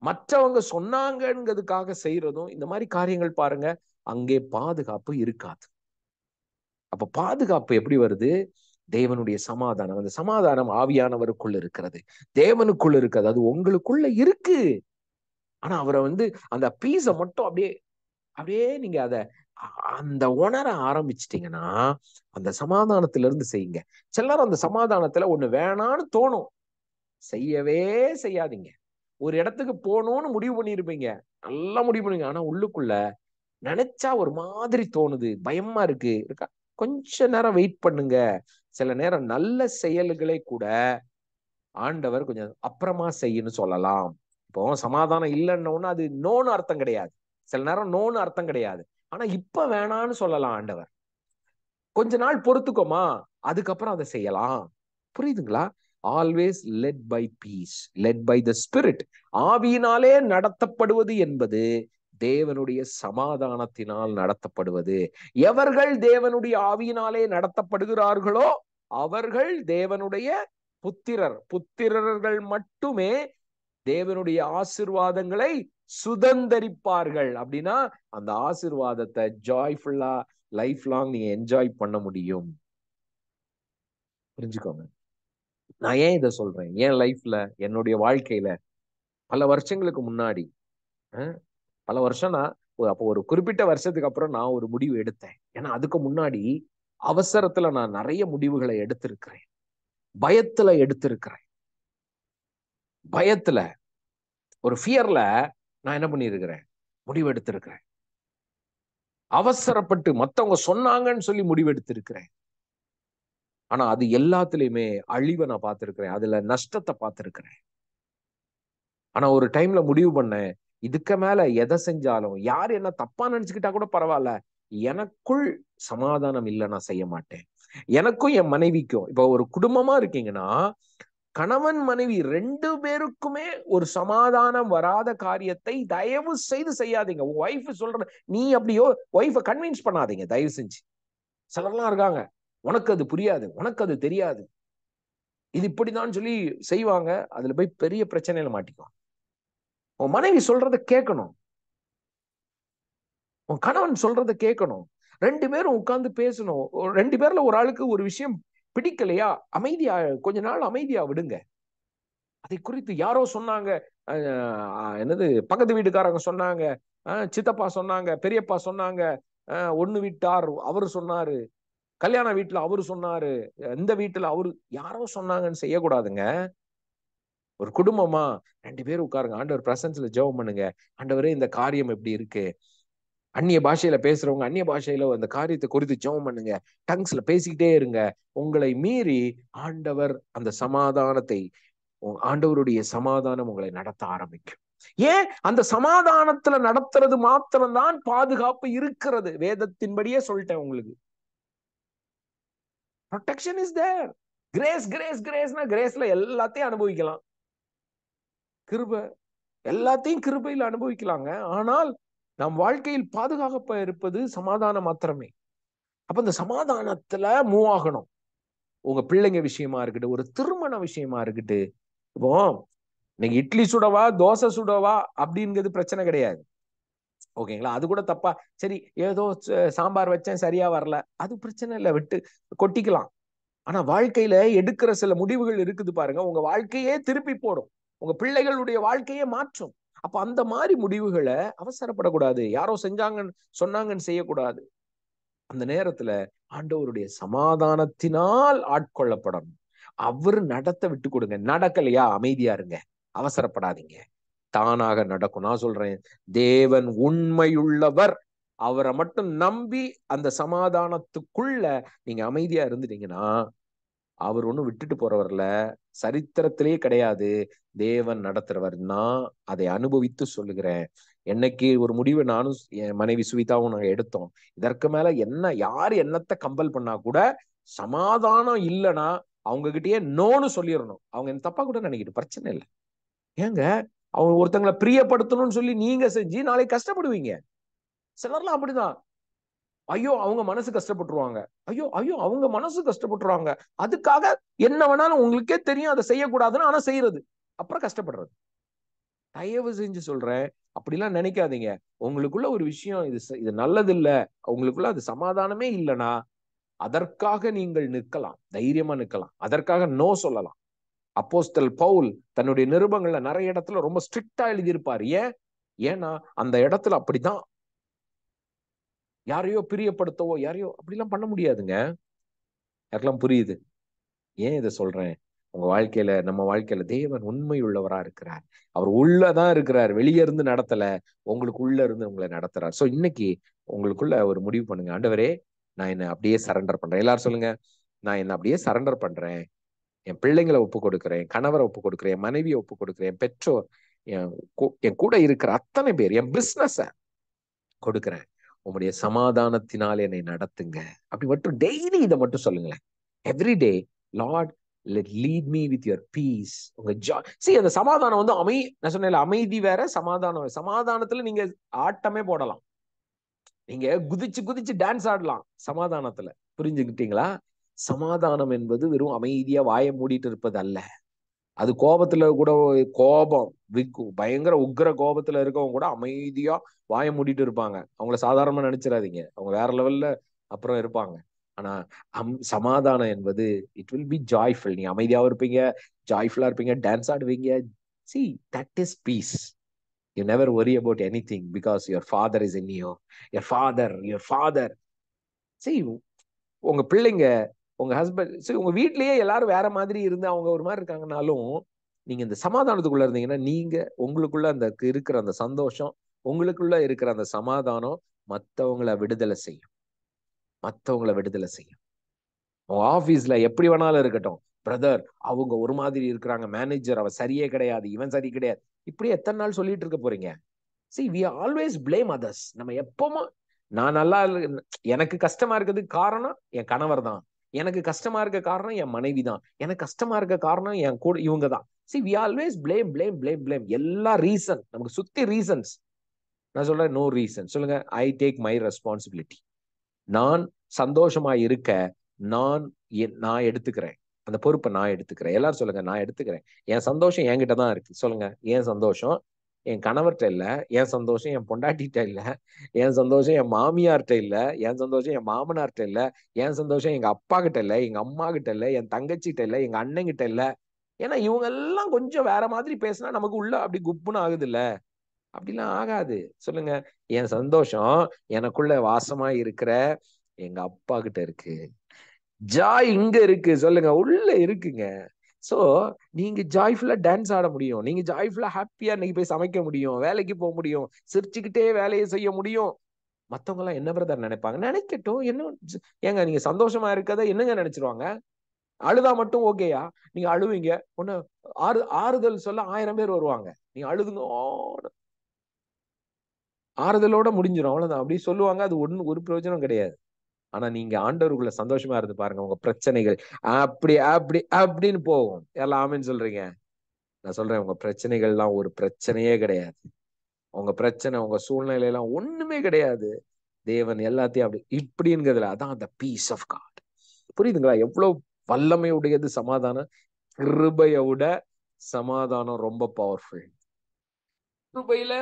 மற்றவங்க சொன்னாங்கிறதுக்காக செய்யறதும் இந்த மாதிரி காரியங்கள் பாருங்க அங்கே பாதுகாப்பு இருக்காது அப்ப பாதுகாப்பு எப்படி வருது தேவனுடைய சமாதானம் அந்த சமாதானம் ஆவியானவருக்குள்ள இருக்கிறது தேவனுக்குள்ள இருக்கிறது அது உங்களுக்குள்ள இருக்கு ஆனா அவரை வந்து அந்த பீஸ மட்டும் அப்படியே அப்படியே நீங்க அத அந்த உணர ஆரம்பிச்சிட்டீங்கன்னா அந்த சமாதானத்துல இருந்து செய்யுங்க சிலர் அந்த சமாதானத்துல ஒண்ணு வேணான்னு தோணும் செய்யவே செய்யாதீங்க ஒரு இடத்துக்கு போகணும்னு முடிவு பண்ணியிருப்பீங்க நல்லா முடிவு பண்ணுங்க ஆனா உள்ளுக்குள்ள நினைச்சா ஒரு மாதிரி தோணுது பயமா இருக்கு இருக்கா கொஞ்ச நேரம் வெயிட் பண்ணுங்க சில நேரம் நல்ல செயல்களை கூட ஆண்டவர் கொஞ்சம் அப்புறமா செய்யணும் சொல்லலாம் இப்போ சமாதானம் இல்லைன்னு அது நோன்னு அர்த்தம் கிடையாது சில நேரம் நோன்னு அர்த்தம் கிடையாது ஆனா இப்ப வேணான்னு சொல்லலாம் ஆண்டவர் கொஞ்ச நாள் பொறுத்துக்கோமா அதுக்கப்புறம் அதை செய்யலாம் புரியுதுங்களா always led by peace led by the spirit ஆவியினாலே நடத்தப்படுவது என்பது தேவனுடைய சமாதானத்தினால் நடத்தப்படுவது எவர்கள் தேவனுடைய ஆவியினாலே நடத்தப்படுகிறார்களோ அவர்கள் தேவனுடைய புத்திரர் புத்திரர்கள் மட்டுமே தேவனுடைய ஆசிர்வாதங்களை சுதந்திரிப்பார்கள் அப்படின்னா அந்த ஆசிர்வாதத்தை ஜாய்ஃபுல்லா லைஃப் லாங் நீங்க என்ஜாய் பண்ண முடியும் புரிஞ்சுக்கோங்க நான் ஏன் இதை சொல்றேன் ஏன் லைஃப்ல என்னுடைய வாழ்க்கையில பல வருஷங்களுக்கு முன்னாடி பல வருஷம்னா அப்போ ஒரு குறிப்பிட்ட வருஷத்துக்கு அப்புறம் நான் ஒரு முடிவு எடுத்தேன் ஏன்னா அதுக்கு முன்னாடி அவசரத்துல நான் நிறைய முடிவுகளை எடுத்திருக்கிறேன் பயத்துல எடுத்திருக்கிறேன் பயத்துல ஒரு ஃபியர்ல நான் என்ன பண்ணியிருக்கிறேன் முடிவு எடுத்திருக்கிறேன் அவசரப்பட்டு மத்தவங்க சொன்னாங்கன்னு சொல்லி முடிவு எடுத்திருக்கிறேன் ஆனா அது எல்லாத்துலயுமே அழிவை நான் பார்த்திருக்கிறேன் அதுல நஷ்டத்தை பார்த்திருக்கிறேன் ஆனா ஒரு டைம்ல முடிவு பண்ணேன் இதுக்கு மேல எதை செஞ்சாலும் யார் என்ன தப்பா நினைச்சுக்கிட்டா கூட பரவாயில்ல எனக்குள் சமாதானம் இல்லை நான் செய்ய மாட்டேன் எனக்கும் என் மனைவிக்கும் இப்ப ஒரு குடும்பமா இருக்கீங்கன்னா கணவன் மனைவி ரெண்டு பேருக்குமே ஒரு சமாதானம் வராத காரியத்தை தயவு செய்து செய்யாதீங்க ஒய்ஃப் சொல்ற நீ அப்படியோ ஒய்ஃப கன்வின்ஸ் பண்ணாதீங்க தயவு செஞ்சு சிலர்லாம் இருக்காங்க உனக்கு அது புரியாது உனக்கு அது தெரியாது இது இப்படிதான் சொல்லி செய்வாங்க அதுல போய் பெரிய பிரச்சனையில மாட்டிக்குவாங்க உன் மனைவி சொல்றத கேட்கணும் உன் கணவன் சொல்றத கேட்கணும் ரெண்டு பேரும் உட்கார்ந்து பேசணும் ரெண்டு பேர்ல ஒரு ஆளுக்கு ஒரு விஷயம் பிடிக்கலையா அமைதியா கொஞ்ச நாள் அமைதியா விடுங்க அதை குறித்து யாரோ சொன்னாங்க என்னது பக்கத்து வீட்டுக்காரங்க சொன்னாங்க சித்தப்பா சொன்னாங்க பெரியப்பா சொன்னாங்க ஒன்னு வீட்டார் அவரு சொன்னாரு கல்யாண வீட்டுல அவரு சொன்னாரு இந்த வீட்டுல அவரு யாரோ சொன்னாங்கன்னு செய்யக்கூடாதுங்க ஒரு குடும்பமா ரெண்டு பேரும் உட்காருங்க ஆண்டவர் பிரசன்ஸ்ல ஜெபம் பண்ணுங்க ஆண்டவரே இந்த காரியம் எப்படி இருக்கு அந்நிய பாஷையில பேசுறவங்க அந்நிய பாஷையில அந்த காரியத்தை குறித்து ஜெபம் பண்ணுங்க டங்ஸ்ல பேசிக்கிட்டே இருங்க உங்களை மீறி ஆண்டவர் அந்த சமாதானத்தை ஆண்டவருடைய சமாதானம் உங்களை நடத்த ஆரம்பிக்கும் ஏன் அந்த சமாதானத்துல நடத்துறது மாத்திரம்தான் பாதுகாப்பு இருக்கிறது வேதத்தின்படியே சொல்லிட்டேன் உங்களுக்கு protection is there grace grace கிரேஸ்னா கிரேஸ்ல எல்லாத்தையும் அனுபவிக்கலாம் கிருப எல்லாத்தையும் கிருபையில் அனுபவிக்கலாங்க ஆனால் நம் வாழ்க்கையில் பாதுகாக்கப்ப இருப்பது சமாதானம் மாத்திரமே அப்ப இந்த சமாதானத்துல மூவ் ஆகணும் உங்க பிள்ளைங்க விஷயமா இருக்கட்டும் ஒரு திருமண விஷயமா இருக்கட்டு இப்போ நீங்க இட்லி சுடவா தோசை சுடவா அப்படிங்கிறது பிரச்சனை கிடையாது ஓகேங்களா அது கூட தப்பா சரி ஏதோ சாம்பார் வச்சேன் சரியா வரல அது பிரச்சனை இல்லை விட்டு கொட்டிக்கலாம் ஆனா வாழ்க்கையில எடுக்கிற சில முடிவுகள் இருக்குது பாருங்க உங்க வாழ்க்கையே திருப்பி போடும் உங்க பிள்ளைகளுடைய வாழ்க்கையே மாற்றும் அப்ப அந்த மாதிரி முடிவுகளை அவசரப்படக்கூடாது யாரோ செஞ்சாங்கன்னு சொன்னாங்கன்னு செய்யக்கூடாது அந்த நேரத்துல ஆண்டவருடைய சமாதானத்தினால் ஆட்கொள்ளப்படணும் அவர் நடத்த விட்டு கொடுங்க நடக்கலையா அமைதியா இருங்க அவசரப்படாதீங்க தானாக நடக்கும் நான் சொல்றேன் தேவன் உண்மையுள்ளவர் அவரை மட்டும் நம்பி அந்த சமாதானத்துக்குள்ள நீங்க அமைதியா இருந்துட்டீங்கன்னா அவர் ஒன்றும் விட்டுட்டு போறவர்ல சரித்திரத்திலே கிடையாது தேவன் நடத்துறவர் நான் அதை அனுபவித்து சொல்லுகிறேன் என்னைக்கு ஒரு முடிவை நானும் என் மனைவி சுவிதாவும் நாங்கள் எடுத்தோம் இதற்கு மேல என்ன யார் என்னத்தை கம்பல் பண்ணா கூட சமாதானம் இல்லைன்னா அவங்க கிட்டயே நோன்னு சொல்லிடணும் அவங்க என் தப்பா கூட நினைக்கிட்டு பிரச்சனை இல்லை ஏங்க அவங்க ஒருத்தங்களை பிரியப்படுத்தணும்னு சொல்லி நீங்க செஞ்சு நாளைக்கு கஷ்டப்படுவீங்க சிலர்லாம் அப்படிதான் ஐயோ அவங்க மனசு கஷ்டப்பட்டுருவாங்க ஐயோ ஐயோ அவங்க மனசு கஷ்டப்பட்டுருவாங்க அதுக்காக என்ன வேணாலும் உங்களுக்கே தெரியும் அதை செய்யக்கூடாதுன்னு ஆனா செய்யறது அப்புறம் கஷ்டப்படுறது தயவு செஞ்சு சொல்றேன் அப்படிலாம் நினைக்காதீங்க உங்களுக்குள்ள ஒரு விஷயம் இது இது நல்லது இல்ல உங்களுக்குள்ள அது சமாதானமே இல்லைன்னா அதற்காக நீங்கள் நிற்கலாம் தைரியமா நிற்கலாம் அதற்காக நோ சொல்லலாம் அப்போஸ்டல் பவுல் தன்னுடைய நிருபங்கள்ல நிறைய இடத்துல ரொம்ப ஸ்ட்ரிக்டா எழுதியிருப்பார் ஏன் ஏன்னா அந்த இடத்துல அப்படிதான் யாரையோ பிரியப்படுத்தவோ யாரையோ அப்படிலாம் பண்ண முடியாதுங்க யாருக்கெல்லாம் புரியுது ஏன் இதை சொல்றேன் உங்க வாழ்க்கையில நம்ம வாழ்க்கையில தேவன் உண்மை உள்ளவரா இருக்கிறார் அவர் உள்ளதான் இருக்கிறார் வெளியே இருந்து நடத்தல உங்களுக்கு உள்ள இருந்து உங்களை நடத்துறார் சோ இன்னைக்கு உங்களுக்குள்ள ஒரு முடிவு பண்ணுங்க ஆண்டவரே நான் என்ன அப்படியே சரண்டர் பண்றேன் எல்லாரும் சொல்லுங்க நான் என்ன அப்படியே சரண்டர் பண்றேன் என் பிள்ளைங்களை ஒப்பு கொடுக்குறேன் கணவரை ஒப்பு கொடுக்குறேன் என் மனைவியை ஒப்பு கொடுக்குறேன் பெற்றோர் என் கூட இருக்கிற அத்தனை பேர் என் பிஸ்னஸ கொடுக்குறேன் உங்களுடைய சமாதானத்தினால் என்னை நடத்துங்க அப்படி மட்டும் டெய்லி இதை மட்டும் சொல்லுங்களேன் every day Lord let lead me with your peace உங்க ஜா சி அந்த சமாதானம் வந்து அமை நான் சொன்னேன் அமைதி வேற சமாதானம் சமாதானத்துல நீங்க ஆட்டமே போடலாம் நீங்க குதிச்சு குதிச்சு டான்ஸ் ஆடலாம் சமாதானத்துல புரிஞ்சுக்கிட்டீங்களா சமாதானம் என்பது வெறும் அமைதியா வாய மூடிட்டு இருப்பது அல்ல அது கோபத்துல கூட கோபம் பயங்கர உக்ர கோபத்துல இருக்கவங்க கூட அமைதியா வாய மூடிட்டு இருப்பாங்க அவங்கள சாதாரண நினைச்சிடாதீங்க அவங்க வேற லெவல்ல அப்புறம் இருப்பாங்க ஆனா அம் சமாதானம் என்பது இட் வில் பி ஜாய்ஃபுல் நீ அமைதியாவும் இருப்பீங்க ஜாய்ஃபுல்லா இருப்பீங்க டான்ஸ் ஆடுவீங்க see that is peace you never worry about anything because your father is in your father your father see உங்க பிள்ளைங்க உங்க ஹஸ்பண்ட் சரி உங்க வீட்லயே எல்லாரும் வேற மாதிரி இருந்து அவங்க ஒரு மாதிரி இருக்காங்கனாலும் நீங்க இந்த சமாதானத்துக்குள்ள இருந்தீங்கன்னா நீங்க உங்களுக்குள்ள அந்த இருக்கிற அந்த சந்தோஷம் உங்களுக்குள்ள இருக்கிற அந்த சமாதானம் மத்தவங்கள விடுதலை செய்யும் மத்தவங்கள விடுதலை செய்யும் உங்க ஆபீஸ்ல எப்படி வேணாலும் இருக்கட்டும் பிரதர் அவங்க ஒரு மாதிரி இருக்கிறாங்க மேனேஜர் அவ சரியே கிடையாது இவன் சரி கிடையாது இப்படி எத்தனை நாள் சொல்லிட்டு இருக்க போறீங்க see we always blame others நம்ம எப்பவும் நான் நல்லா எனக்கு கஷ்டமா இருக்கிறதுக்கு காரணம் என் கணவர் தான் எனக்கு கஷ்டமா இருக்க காரணம் என் மனைவி தான் எனக்கு கஷ்டமா இருக்க காரணம் என் கூட இவங்க தான் see we always blame blame blame blame எல்லா ரீசன் நமக்கு சுத்தி ரீசன்ஸ் நான் சொல்றேன் நோ ரீசன் சொல்லுங்க ஐ டேக் மை ரெஸ்பான்சிபிலிட்டி நான் சந்தோஷமா இருக்க நான் நான் எடுத்துக்கிறேன் அந்த பொறுப்பை நான் எடுத்துக்கிறேன் எல்லாரும் சொல்லுங்க நான் எடுத்துக்கிறேன் என் சந்தோஷம் என்கிட்ட தான் இருக்கு சொல்லுங்க என் சந்தோஷம் என் கணவர்கிட்ட இல்லை என் சந்தோஷம் என் பொண்டாட்டிகிட்ட இல்லை என் சந்தோஷம் என் மாமியார்கிட்ட இல்லை என் சந்தோஷம் என் மாமனார்கிட்ட இல்லை என் சந்தோஷம் எங்கள் அப்பா கிட்ட இல்லை எங்கள் அம்மா கிட்ட இல்லை என் தங்கச்சிகிட்ட இல்லை எங்கள் அண்ணங்கிட்ட இல்லை ஏன்னா இவங்க எல்லாம் கொஞ்சம் வேற மாதிரி பேசினா நமக்கு உள்ள அப்படி குப்புன்னு ஆகுது இல்லை அப்படிலாம் ஆகாது சொல்லுங்க என் சந்தோஷம் எனக்குள்ள வாசமா இருக்கிற எங்க அப்பா கிட்ட இருக்கு ஜாய் இங்க இருக்கு சொல்லுங்க உள்ள இருக்குங்க ஸோ நீங்க ஜாய்ஃபுல்லா டான்ஸ் ஆட முடியும் நீங்க ஜாய்ஃபுல்லாக ஹாப்பியா இன்னைக்கு போய் சமைக்க முடியும் வேலைக்கு போக முடியும் சிரிச்சுக்கிட்டே வேலையை செய்ய முடியும் மத்தவங்க எல்லாம் என்ன பிரதர் நினைப்பாங்க நினைக்கட்டும் என்ன ஏங்க நீங்க சந்தோஷமா இருக்கதை என்னங்க நினைச்சிருவாங்க அழுதா மட்டும் ஓகேயா நீங்க அழுவீங்க ஒண்ணு ஆறு ஆறுதல் சொல்ல ஆயிரம் பேர் வருவாங்க நீங்க அழுதுங்க ஆறுதலோட முடிஞ்சிடும் அவ்வளவுதான் அப்படி சொல்லுவாங்க அது ஒண்ணு ஒரு பிரயோஜனம் கிடையாது ஆனா நீங்க ஆண்டவருக்குள்ள சந்தோஷமா இருந்து பாருங்க உங்க பிரச்சனைகள் அப்படி அப்படி அப்படின்னு போகும் எல்லாமே சொல்றீங்க நான் சொல்றேன் உங்க பிரச்சனைகள்லாம் ஒரு பிரச்சனையே கிடையாது உங்க பிரச்சனை உங்க சூழ்நிலையெல்லாம் ஒண்ணுமே கிடையாது தேவன் எல்லாத்தையும் அப்படி இப்படிங்கிறதுல அதான் அந்த பீஸ் ஆஃப் காட் புரியுதுங்களா எவ்வளவு வல்லமையுடையது சமாதானம் விட சமாதானம் ரொம்ப பவர்ஃபுல் கிருபையில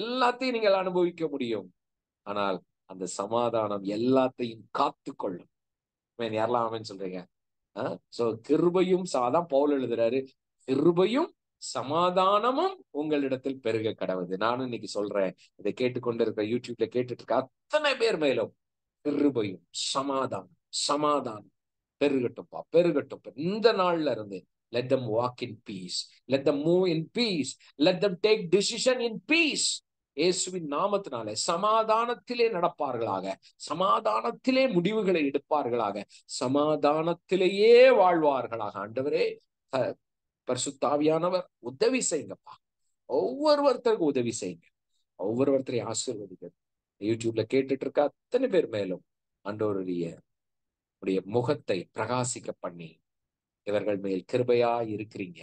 எல்லாத்தையும் நீங்கள் அனுபவிக்க முடியும் ஆனால் அந்த சமாதானம் எல்லாத்தையும் காத்து கொள்ளும் யாரெல்லாம் ஆமேன்னு சொல்றீங்க சோ கிருபையும் அதான் பவுல் எழுதுறாரு கிருபையும் சமாதானமும் உங்களிடத்தில் பெருக கடவுது நானும் இன்னைக்கு சொல்றேன் இதை கேட்டுக்கொண்டிருக்க யூடியூப்ல கேட்டுட்டு இருக்க அத்தனை பேர் மேலும் கிருபையும் சமாதானம் சமாதானம் பெருகட்டும்பா பெருகட்டும் இந்த நாள்ல இருந்து let them walk in peace let them move in peace let them take decision in peace இயேசுவின் நாமத்தினால சமாதானத்திலே நடப்பார்களாக சமாதானத்திலே முடிவுகளை எடுப்பார்களாக சமாதானத்திலேயே வாழ்வார்களாக ஆண்டவரே பரிசுத்தாவியானவர் உதவி செய்யுங்கப்பா ஒவ்வொருத்தருக்கும் உதவி செய்யுங்க ஒவ்வொருவர்த்தரையும் ஆசீர்வதிக்கிறது யூடியூப்ல கேட்டுட்டு இருக்க அத்தனை பேர் மேலும் அன்றோருடைய உடைய முகத்தை பிரகாசிக்க பண்ணி இவர்கள் மேல் கிருபையா இருக்கிறீங்க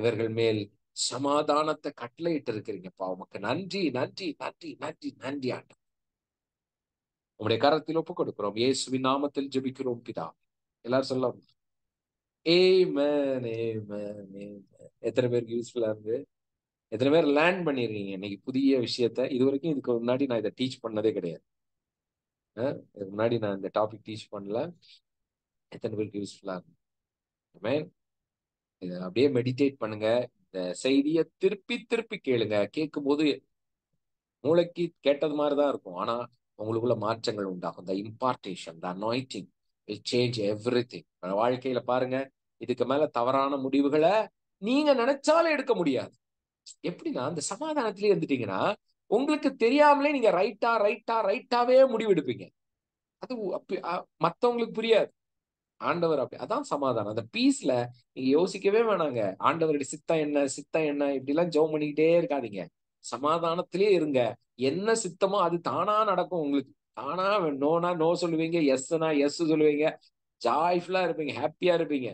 இவர்கள் மேல் சமாதானத்தை கட்டளையிட்டு இருக்கிறீங்கப்பா உமக்கு நன்றி நன்றி நன்றி நன்றி நன்றி ஆண்ட உங்களுடைய கரத்தில் ஒப்பு கொடுக்கிறோம் இயேசுவின் நாமத்தில் ஜபிக்கிறோம் பிதா எல்லாரும் சொல்லலாம் எத்தனை பேருக்கு யூஸ்ஃபுல்லா இருந்து எத்தனை பேர் லேர்ன் பண்ணிருக்கீங்க இன்னைக்கு புதிய விஷயத்த இது வரைக்கும் இதுக்கு முன்னாடி நான் இதை டீச் பண்ணதே கிடையாது இதுக்கு முன்னாடி நான் இந்த டாபிக் டீச் பண்ணல எத்தனை பேருக்கு யூஸ்ஃபுல்லா இருந்து இதை அப்படியே மெடிடேட் பண்ணுங்க செய்தியை திருப்பி திருப்பி கேளுங்க கேட்கும் போது மூளைக்கு கேட்டது மாதிரி தான் இருக்கும் ஆனா உங்களுக்குள்ள மாற்றங்கள் உண்டாகும் the impartation the anointing will change everything வாழ்க்கையில பாருங்க இதுக்கு மேல தவறான முடிவுகளை நீங்க நினைச்சாலும் எடுக்க முடியாது எப்படின்னா அந்த சமாதானத்திலே இருந்துட்டீங்கன்னா உங்களுக்கு தெரியாமலே நீங்க ரைட்டா ரைட்டா ரைட்டாவே முடிவெடுப்பீங்க அது மத்தவங்களுக்கு புரியாது ஆண்டவர் அப்படி அதான் சமாதானம் அந்த பீஸ்ல நீங்க யோசிக்கவே வேணாங்க ஆண்டவருடைய சித்தம் என்ன சித்தம் என்ன இப்படி எல்லாம் ஜோம் பண்ணிக்கிட்டே இருக்காதீங்க சமாதானத்திலே இருங்க என்ன சித்தமோ அது தானா நடக்கும் உங்களுக்கு தானா நோனா நோ சொல்லுவீங்க எஸ்னா எஸ் சொல்லுவீங்க ஜாய்ஃபுல்லா இருப்பீங்க ஹாப்பியா இருப்பீங்க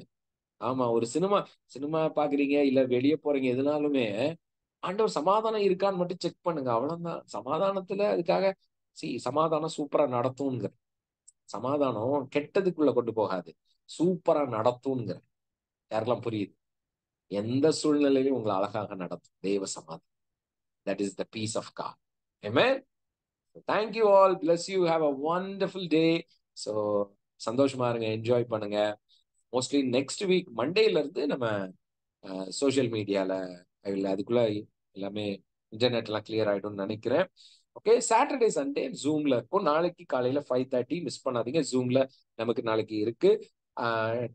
ஆமா ஒரு சினிமா சினிமா பாக்குறீங்க இல்ல வெளியே போறீங்க எதுனாலுமே ஆண்டவர் சமாதானம் இருக்கான்னு மட்டும் செக் பண்ணுங்க அவ்வளவுதான் சமாதானத்துல அதுக்காக சி சமாதானம் சூப்பரா நடத்தும்ங்கிற சமாதானம் கெட்டதுக்குள்ள கொண்டு போகாது சூப்பரா நடத்தும்ங்கிற யாரெல்லாம் புரியுது எந்த சூழ்நிலையிலும் உங்களை அழகாக நடத்தும் தெய்வ சமாதானம் that is the peace of God thank you all bless you have a wonderful day so சந்தோஷமா இருங்க என்ஜாய் பண்ணுங்க மோஸ்ட்லி நெக்ஸ்ட் வீக் மண்டேல இருந்து நம்ம சோஷியல் மீடியால அதுக்குள்ள எல்லாமே இன்டர்நெட்லாம் கிளியர் ஆகிடும்னு நினைக்கிறேன் ஓகே சாட்டர்டே சண்டே ஜூம்ல இருக்கும் நாளைக்கு காலையில ஃபைவ் தேர்ட்டி மிஸ் பண்ணாதீங்க ஜூம்ல நமக்கு நாளைக்கு இருக்கு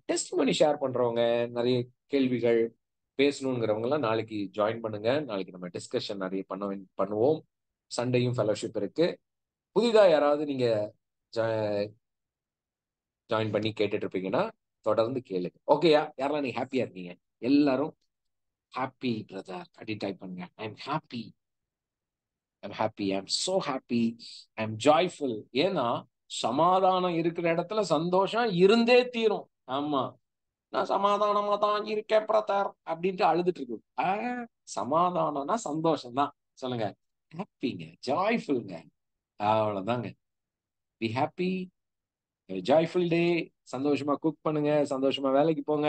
டெஸ்ட் மணி ஷேர் பண்றவங்க நிறைய கேள்விகள் பேசணுங்கிறவங்க எல்லாம் நாளைக்கு ஜாயின் பண்ணுங்க நாளைக்கு நம்ம டிஸ்கஷன் நிறைய பண்ண பண்ணுவோம் சண்டேயும் ஃபெலோஷிப் இருக்கு புதிதாக யாராவது நீங்க ஜாயின் பண்ணி கேட்டுட்டு இருப்பீங்கன்னா தொடர்ந்து கேளுங்க ஓகேயா யாரெல்லாம் நீங்க ஹாப்பியா இருக்கீங்க எல்லாரும் ஹாப்பி பிரதர் அப்படி டைப் பண்ணுங்க I am happy I'm happy I I'm so happy I I'm joyful ஏன்னா சமாதானம் இருக்கிற இடத்துல சந்தோஷம் இருந்தே தீரும் ஆமா நான் சமாதானமா தான் இருக்கேன் பிரதார் அப்படின்ட்டு அழுதுட்டு இருக்கு ஆஹ் சமாதானம்னா சந்தோஷம் தான் சொல்லுங்க ஹாப்பிங்க ஜாய்ஃபுல்ங்க அவ்வளவுதாங்க பி ஹாப்பி ஜாய்ஃபுல் டே சந்தோஷமா குக் பண்ணுங்க சந்தோஷமா வேலைக்கு போங்க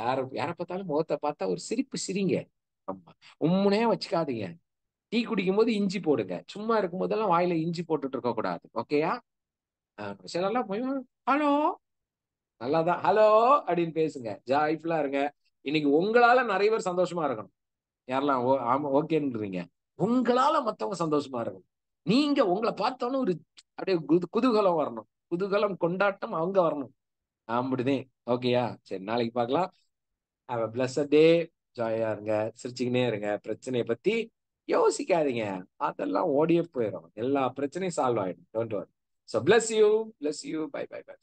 யார யாரை பார்த்தாலும் முகத்தை பார்த்தா ஒரு சிரிப்பு சிரிங்க ஆமா உம்முனே வச்சுக்காதீங்க டீ குடிக்கும் போது இஞ்சி போடுங்க சும்மா இருக்கும் போதெல்லாம் வாயில இஞ்சி போட்டுட்டு இருக்க கூடாது ஓகேயா சிலர்லாம் போய் ஹலோ நல்லாதான் ஹலோ அப்படின்னு பேசுங்க ஜாய்ஃபுல்லா இருங்க இன்னைக்கு உங்களால நிறைய பேர் சந்தோஷமா இருக்கணும் யாரெல்லாம் ஆமா ஓகேன்றீங்க உங்களால மத்தவங்க சந்தோஷமா இருக்கணும் நீங்க உங்களை பார்த்தோன்னு ஒரு அப்படியே குதூகலம் வரணும் குதூகலம் கொண்டாட்டம் அவங்க வரணும் அப்படிதான் ஓகேயா சரி நாளைக்கு பார்க்கலாம் அவ பிளஸ் டே ஜாயா இருங்க சிரிச்சுக்கினே இருங்க பிரச்சனையை பத்தி யோசிக்காதீங்க அதெல்லாம் ஓடியே போயிடும் எல்லா பிரச்சனையும் சால்வ் ஆயிடும் don't worry so bless you bless you bye bye by